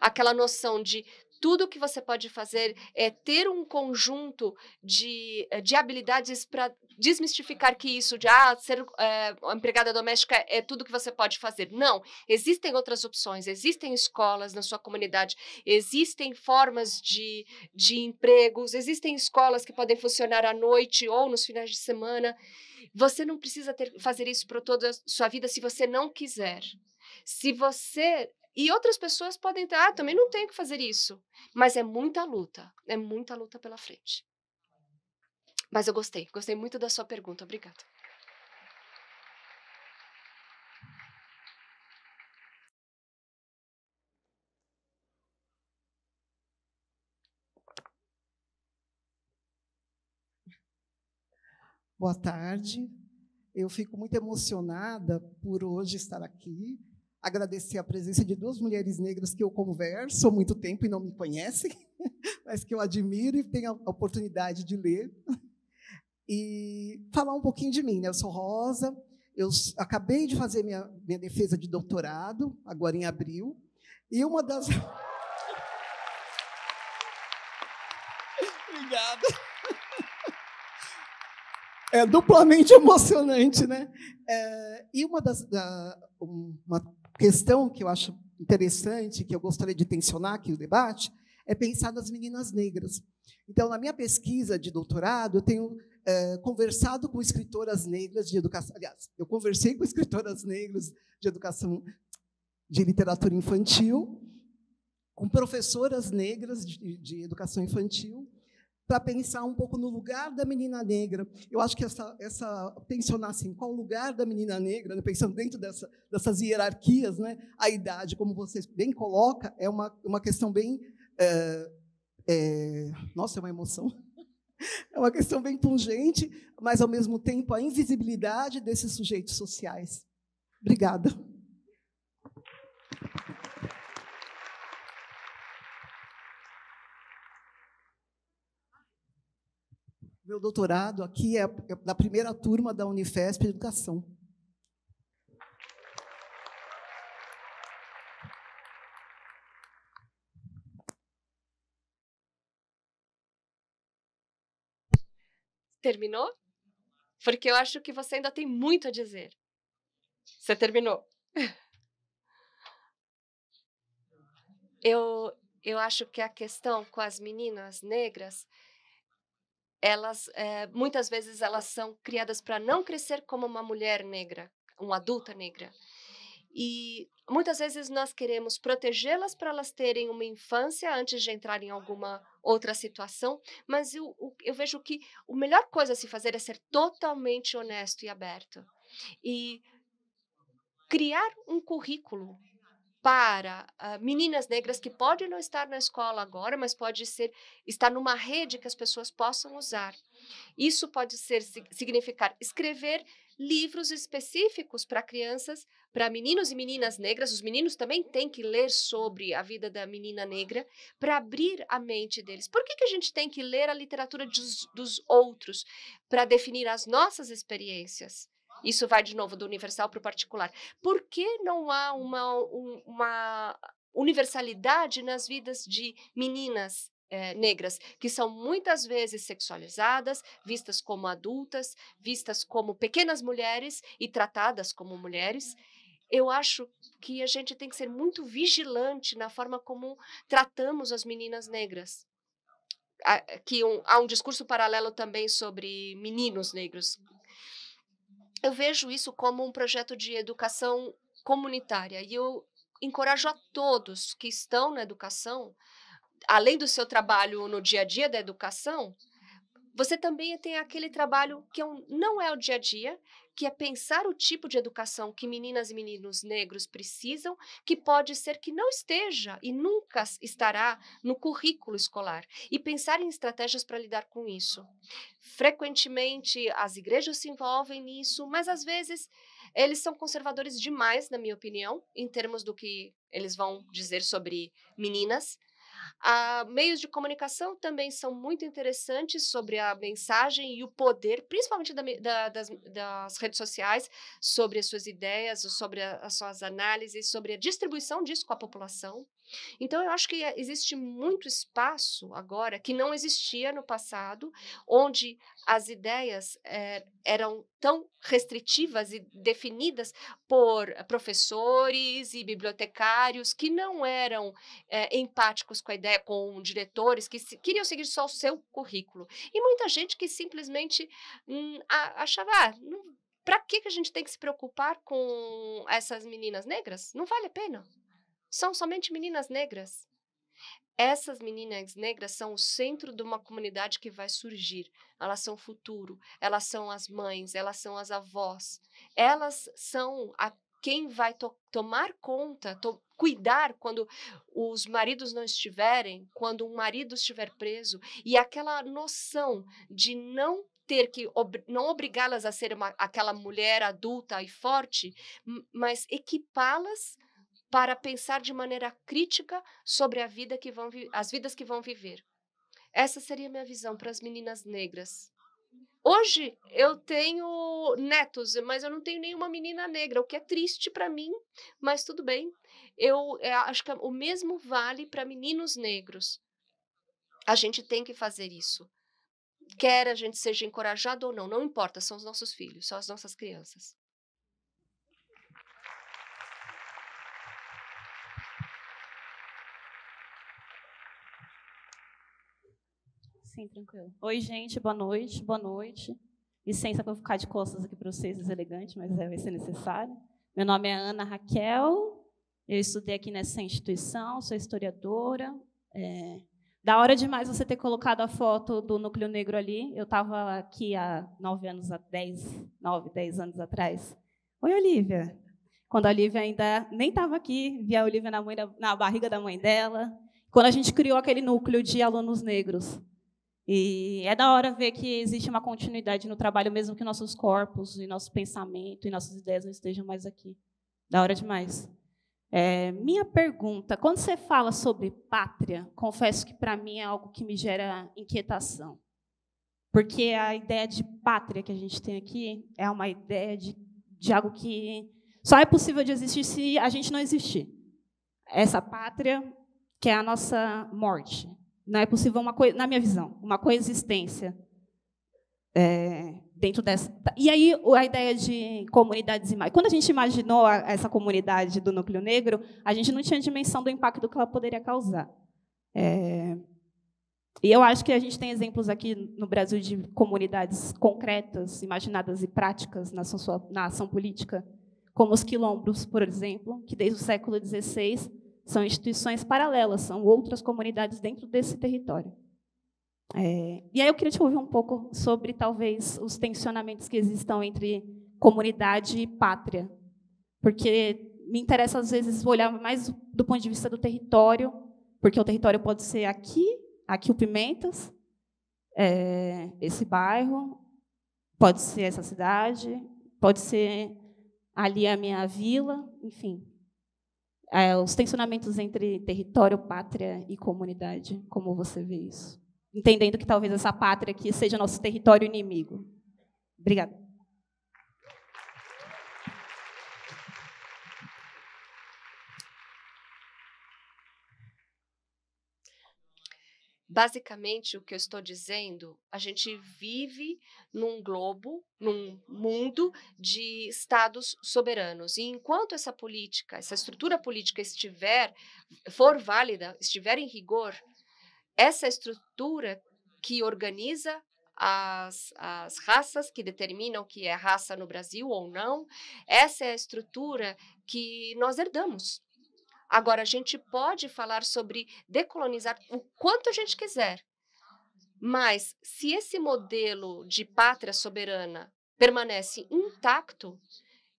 Aquela noção de tudo que você pode fazer é ter um conjunto de, eh, de habilidades para desmistificar que isso de ah, ser é, empregada doméstica é tudo que você pode fazer. Não, existem outras opções, existem escolas na sua comunidade, existem formas de, de empregos, existem escolas que podem funcionar à noite ou nos finais de semana. Você não precisa ter, fazer isso para toda a sua vida se você não quiser. Se você e outras pessoas podem ter, ah, também não tenho que fazer isso. Mas é muita luta, é muita luta pela frente. Mas eu gostei, gostei muito da sua pergunta, obrigada. Boa tarde. Eu fico muito emocionada por hoje estar aqui agradecer a presença de duas mulheres negras que eu converso há muito tempo e não me conhecem, mas que eu admiro e tenho a oportunidade de ler. E falar um pouquinho de mim. Né? Eu sou Rosa, eu acabei de fazer minha, minha defesa de doutorado, agora em abril, e uma das. Obrigada. É duplamente emocionante, né? É, e uma das. Da, uma questão que eu acho interessante, que eu gostaria de tensionar aqui o debate, é pensar nas meninas negras. Então, na minha pesquisa de doutorado, eu tenho é, conversado com escritoras negras de educação. Aliás, eu conversei com escritoras negras de educação de literatura infantil, com professoras negras de, de educação infantil, para pensar um pouco no lugar da menina negra. Eu acho que essa, essa tensionar assim, qual o lugar da menina negra, né, pensando dentro dessa, dessas hierarquias, né, a idade, como vocês bem coloca, é uma, uma questão bem é, é, nossa, é uma emoção. É uma questão bem pungente, mas ao mesmo tempo a invisibilidade desses sujeitos sociais. Obrigada. meu doutorado aqui é, é da primeira turma da Unifesp Educação. Terminou? Porque eu acho que você ainda tem muito a dizer. Você terminou. Eu, eu acho que a questão com as meninas negras elas é, muitas vezes elas são criadas para não crescer como uma mulher negra, uma adulta negra. E muitas vezes nós queremos protegê-las para elas terem uma infância antes de entrar em alguma outra situação, mas eu, eu vejo que a melhor coisa a se fazer é ser totalmente honesto e aberto. E criar um currículo para uh, meninas negras que podem não estar na escola agora, mas pode ser estar numa rede que as pessoas possam usar. Isso pode ser significar escrever livros específicos para crianças, para meninos e meninas negras. Os meninos também têm que ler sobre a vida da menina negra para abrir a mente deles. Por que, que a gente tem que ler a literatura dos, dos outros para definir as nossas experiências? Isso vai de novo do universal para o particular. Por que não há uma, uma universalidade nas vidas de meninas é, negras, que são muitas vezes sexualizadas, vistas como adultas, vistas como pequenas mulheres e tratadas como mulheres? Eu acho que a gente tem que ser muito vigilante na forma como tratamos as meninas negras que um, há um discurso paralelo também sobre meninos negros, eu vejo isso como um projeto de educação comunitária e eu encorajo a todos que estão na educação, além do seu trabalho no dia a dia da educação, você também tem aquele trabalho que é não é o dia a dia, que é pensar o tipo de educação que meninas e meninos negros precisam, que pode ser que não esteja e nunca estará no currículo escolar, e pensar em estratégias para lidar com isso. Frequentemente as igrejas se envolvem nisso, mas às vezes eles são conservadores demais, na minha opinião, em termos do que eles vão dizer sobre meninas. Ah, meios de comunicação também são muito interessantes sobre a mensagem e o poder, principalmente da, da, das, das, redes sociais, sobre as suas ideias, sobre a, as suas análises, sobre a distribuição disso com a população. Então, eu acho que é, existe muito espaço agora que não existia no passado, onde as ideias é, eram tão restritivas e definidas por professores e bibliotecários que não eram é, empáticos com a ideia, com diretores que se, queriam seguir só o seu currículo. E muita gente que simplesmente hum, achava, ah, para que, que a gente tem que se preocupar com essas meninas negras? Não vale a pena são somente meninas negras. Essas meninas negras são o centro de uma comunidade que vai surgir. Elas são o futuro, elas são as mães, elas são as avós. Elas são a quem vai to tomar conta, to cuidar quando os maridos não estiverem, quando um marido estiver preso. E aquela noção de não ter que ob não obrigá-las a ser uma, aquela mulher adulta e forte, mas equipá-las para pensar de maneira crítica sobre a vida que vão as vidas que vão viver. Essa seria a minha visão para as meninas negras. Hoje eu tenho netos, mas eu não tenho nenhuma menina negra, o que é triste para mim, mas tudo bem. Eu é, acho que é o mesmo vale para meninos negros. A gente tem que fazer isso. Quer a gente seja encorajado ou não, não importa, são os nossos filhos, são as nossas crianças. Sim, tranquilo. Oi, gente, boa noite, boa noite. Licença para ficar de costas aqui para vocês, deselegante, mas é, vai ser necessário. Meu nome é Ana Raquel, eu estudei aqui nessa instituição, sou historiadora. É... Da hora demais você ter colocado a foto do núcleo negro ali. Eu estava aqui há nove anos, há dez, nove, dez anos atrás. Oi, Olivia. Quando a Olivia ainda nem estava aqui, via a Olivia na, mãe, na barriga da mãe dela. Quando a gente criou aquele núcleo de alunos negros. E é da hora ver que existe uma continuidade no trabalho, mesmo que nossos corpos e nosso pensamento e nossas ideias não estejam mais aqui. Da hora demais. É, minha pergunta: quando você fala sobre pátria, confesso que para mim é algo que me gera inquietação. Porque a ideia de pátria que a gente tem aqui é uma ideia de, de algo que só é possível de existir se a gente não existir. Essa pátria que é a nossa morte, não é possível uma coisa, na minha visão, uma coexistência é, dentro dessa. Tá. E aí a ideia de comunidades e Quando a gente imaginou a, essa comunidade do núcleo negro, a gente não tinha dimensão do impacto que ela poderia causar. É, e eu acho que a gente tem exemplos aqui no Brasil de comunidades concretas, imaginadas e práticas na ação, na ação política, como os quilombos, por exemplo, que desde o século XVI são instituições paralelas, são outras comunidades dentro desse território. É, e aí eu queria te ouvir um pouco sobre, talvez, os tensionamentos que existam entre comunidade e pátria. Porque me interessa, às vezes, olhar mais do ponto de vista do território, porque o território pode ser aqui, aqui o Pimentas, é, esse bairro, pode ser essa cidade, pode ser ali a minha vila, enfim é, os tensionamentos entre território, pátria e comunidade, como você vê isso? Entendendo que talvez essa pátria aqui seja nosso território inimigo. Obrigada. Basicamente, o que eu estou dizendo, a gente vive num globo, num mundo de estados soberanos. E enquanto essa política, essa estrutura política estiver for válida, estiver em rigor, essa estrutura que organiza as, as raças, que determinam o que é raça no Brasil ou não, essa é a estrutura que nós herdamos. Agora, a gente pode falar sobre decolonizar o quanto a gente quiser, mas se esse modelo de pátria soberana permanece intacto,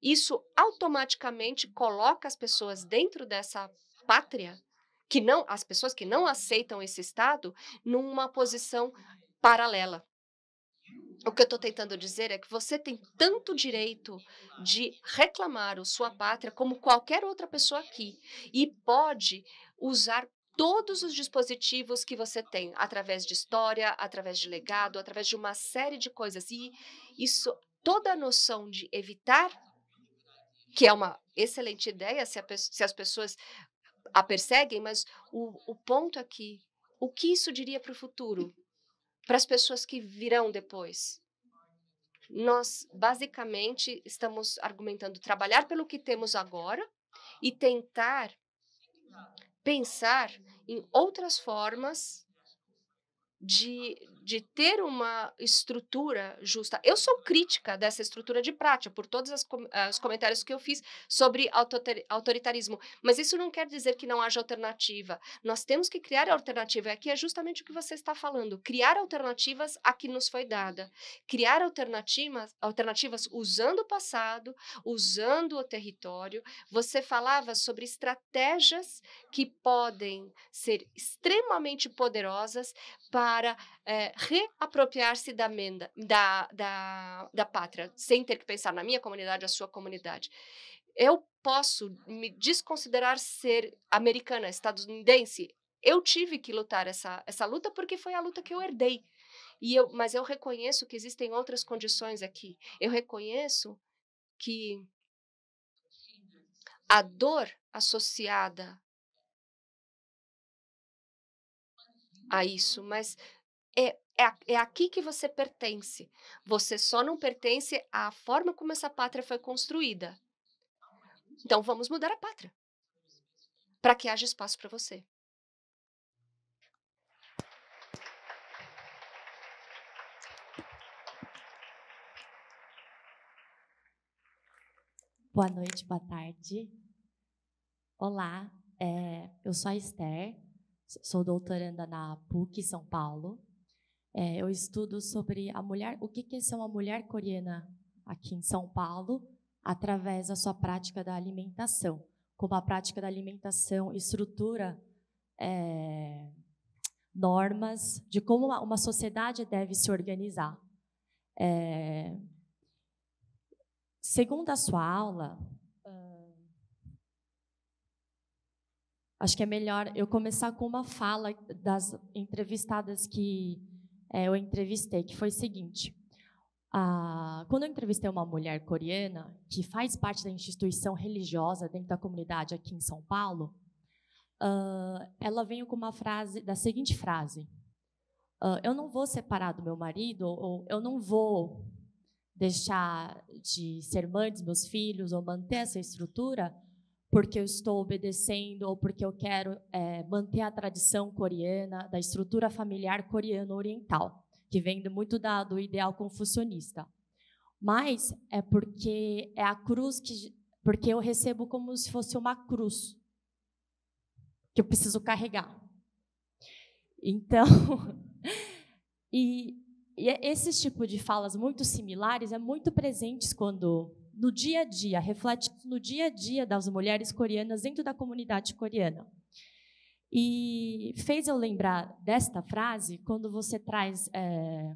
isso automaticamente coloca as pessoas dentro dessa pátria que não as pessoas que não aceitam esse estado numa posição paralela. O que eu estou tentando dizer é que você tem tanto direito de reclamar o sua pátria como qualquer outra pessoa aqui e pode usar todos os dispositivos que você tem, através de história, através de legado, através de uma série de coisas. E isso, toda a noção de evitar, que é uma excelente ideia se, se as pessoas a perseguem, mas o, o ponto aqui, é o que isso diria para o futuro? para as pessoas que virão depois. Nós, basicamente, estamos argumentando trabalhar pelo que temos agora e tentar pensar em outras formas de de ter uma estrutura justa. Eu sou crítica dessa estrutura de prática, por todos os com comentários que eu fiz sobre autoritarismo. Mas isso não quer dizer que não haja alternativa. Nós temos que criar alternativa. Aqui é justamente o que você está falando. Criar alternativas a que nos foi dada. Criar alternativas, alternativas usando o passado, usando o território. Você falava sobre estratégias que podem ser extremamente poderosas para é, reapropriar-se da, da, da, da pátria, sem ter que pensar na minha comunidade, a sua comunidade. Eu posso me desconsiderar ser americana, estadunidense. Eu tive que lutar essa, essa luta porque foi a luta que eu herdei. E eu, mas eu reconheço que existem outras condições aqui. Eu reconheço que a dor associada a isso, mas é, é, é aqui que você pertence. Você só não pertence à forma como essa pátria foi construída. Então vamos mudar a pátria para que haja espaço para você. Boa noite, boa tarde. Olá, é, eu sou a Esther, sou doutoranda na PUC São Paulo é, eu estudo sobre a mulher, o que, é ser uma mulher coreana aqui em São Paulo, através da sua prática da alimentação. Como a prática da alimentação estrutura é, normas de como uma, uma, sociedade deve se organizar. É, segundo a sua aula, acho que é melhor eu começar com uma fala das entrevistadas que é, eu entrevistei, que foi o seguinte. quando eu entrevistei uma mulher coreana que faz parte da instituição religiosa dentro da comunidade aqui em São Paulo, ah, ela veio com uma frase, da seguinte frase: ah, Eu não vou separar do meu marido, ou eu não vou deixar de ser mãe dos meus filhos, ou manter essa estrutura, porque eu estou obedecendo ou porque eu quero é, manter a tradição coreana, da estrutura familiar coreano-oriental, que vem muito da, do ideal confucionista. Mas é porque é a cruz que. Porque eu recebo como se fosse uma cruz que eu preciso carregar. Então. e, e esses tipos de falas muito similares é muito presentes quando no dia a dia, reflete no dia a dia das mulheres coreanas dentro da comunidade coreana. E fez eu lembrar desta frase quando você traz é,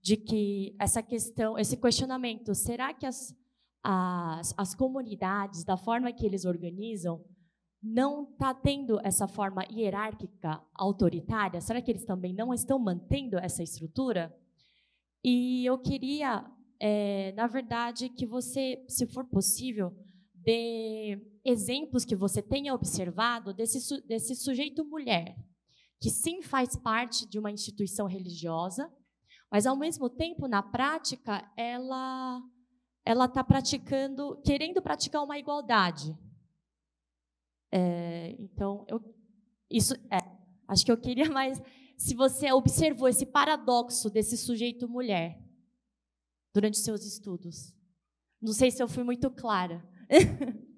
de que essa questão, esse questionamento, será que as, as, as comunidades, da forma que eles organizam, não está tendo essa forma hierárquica, autoritária? Será que eles também não estão mantendo essa estrutura? E eu queria é, na verdade, que você, se for possível, dê exemplos que você tenha observado desse, desse sujeito mulher, que sim faz parte de uma instituição religiosa, mas ao mesmo tempo, na prática, ela ela está praticando, querendo praticar uma igualdade. É, então, eu, isso, é, acho que eu queria mais se você observou esse paradoxo desse sujeito mulher durante os seus estudos. Não sei se eu fui muito clara.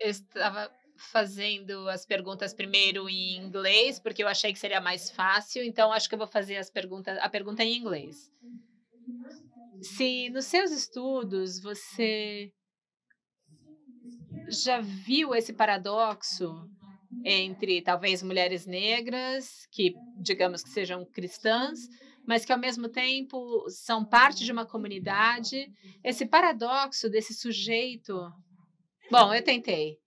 eu estava fazendo as perguntas primeiro em inglês, porque eu achei que seria mais fácil, então acho que eu vou fazer as perguntas, a pergunta em inglês. Se nos seus estudos você já viu esse paradoxo entre talvez mulheres negras, que digamos que sejam cristãs, mas que ao mesmo tempo são parte de uma comunidade. Esse paradoxo desse sujeito. Bom, eu tentei.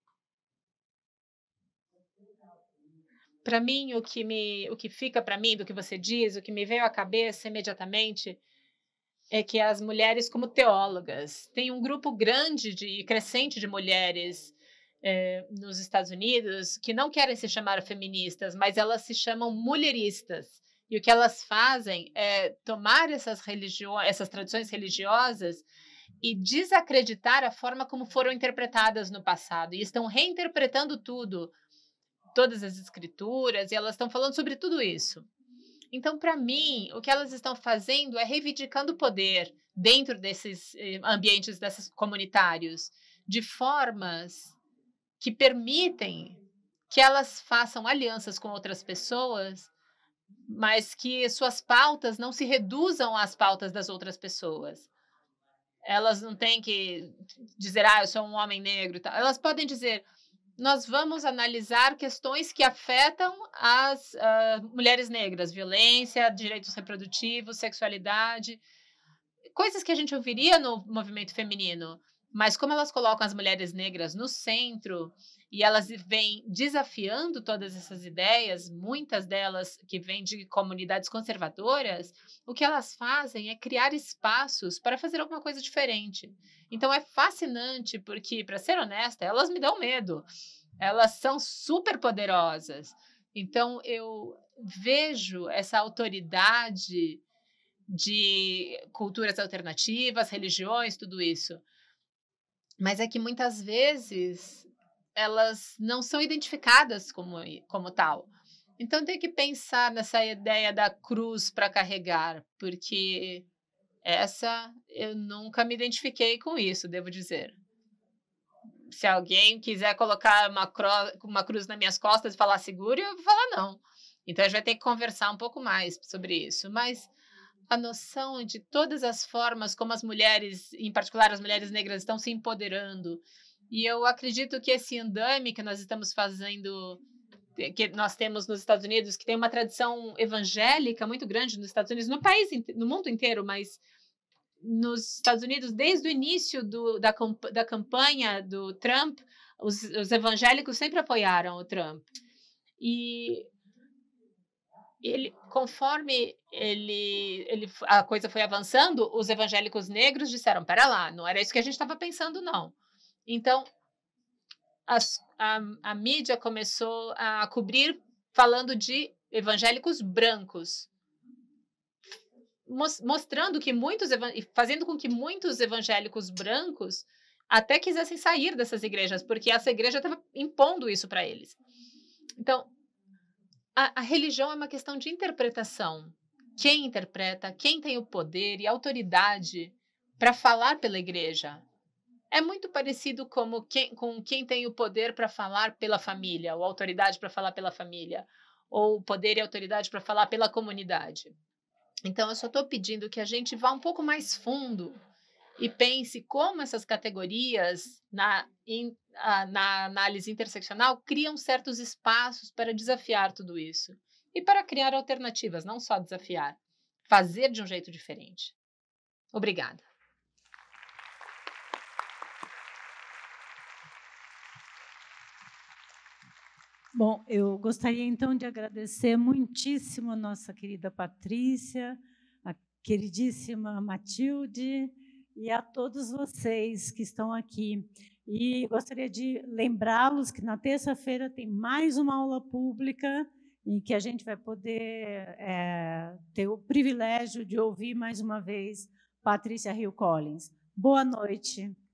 Para mim, o que me, o que fica para mim do que você diz, o que me veio à cabeça imediatamente é que as mulheres como teólogas, tem um grupo grande de crescente de mulheres é, nos Estados Unidos que não querem se chamar feministas, mas elas se chamam mulheristas. E o que elas fazem é tomar essas, religiões, essas tradições religiosas e desacreditar a forma como foram interpretadas no passado. E estão reinterpretando tudo, todas as escrituras, e elas estão falando sobre tudo isso. Então, para mim, o que elas estão fazendo é reivindicando o poder dentro desses eh, ambientes desses comunitários, de formas que permitem que elas façam alianças com outras pessoas, mas que suas pautas não se reduzam às pautas das outras pessoas. Elas não têm que dizer, ah, eu sou um homem negro. Tal. Elas podem dizer, nós vamos analisar questões que afetam as uh, mulheres negras, violência, direitos reprodutivos, sexualidade, coisas que a gente ouviria no movimento feminino. Mas como elas colocam as mulheres negras no centro e elas vêm desafiando todas essas ideias, muitas delas que vêm de comunidades conservadoras, o que elas fazem é criar espaços para fazer alguma coisa diferente. Então é fascinante porque, para ser honesta, elas me dão medo. Elas são super poderosas. Então eu vejo essa autoridade de culturas alternativas, religiões, tudo isso mas é que muitas vezes elas não são identificadas como, como tal. Então tem que pensar nessa ideia da cruz para carregar, porque essa eu nunca me identifiquei com isso, devo dizer. Se alguém quiser colocar uma, cru, uma cruz nas minhas costas e falar seguro, eu vou falar não. Então a gente vai ter que conversar um pouco mais sobre isso. Mas a noção de todas as formas como as mulheres, em particular as mulheres negras, estão se empoderando. E eu acredito que esse andame que nós estamos fazendo, que nós temos nos Estados Unidos, que tem uma tradição evangélica muito grande nos Estados Unidos, no país, no mundo inteiro, mas nos Estados Unidos, desde o início do, da, da campanha do Trump, os, os evangélicos sempre apoiaram o Trump. E ele, conforme ele, ele, a coisa foi avançando, os evangélicos negros disseram: pera lá, não era isso que a gente estava pensando, não. Então, as, a, a mídia começou a cobrir falando de evangélicos brancos, mostrando que muitos, fazendo com que muitos evangélicos brancos até quisessem sair dessas igrejas, porque essa igreja estava impondo isso para eles. Então, a, a religião é uma questão de interpretação. Quem interpreta, quem tem o poder e autoridade para falar pela igreja. É muito parecido como quem, com quem tem o poder para falar pela família, ou autoridade para falar pela família, ou poder e autoridade para falar pela comunidade. Então, eu só estou pedindo que a gente vá um pouco mais fundo e pense como essas categorias na, in, na análise interseccional criam certos espaços para desafiar tudo isso e para criar alternativas, não só desafiar, fazer de um jeito diferente. Obrigada. Bom, eu gostaria então de agradecer muitíssimo a nossa querida Patrícia, a queridíssima Matilde, e a todos vocês que estão aqui. E gostaria de lembrá-los que na terça-feira tem mais uma aula pública e que a gente vai poder é, ter o privilégio de ouvir mais uma vez Patrícia Rio Collins. Boa noite.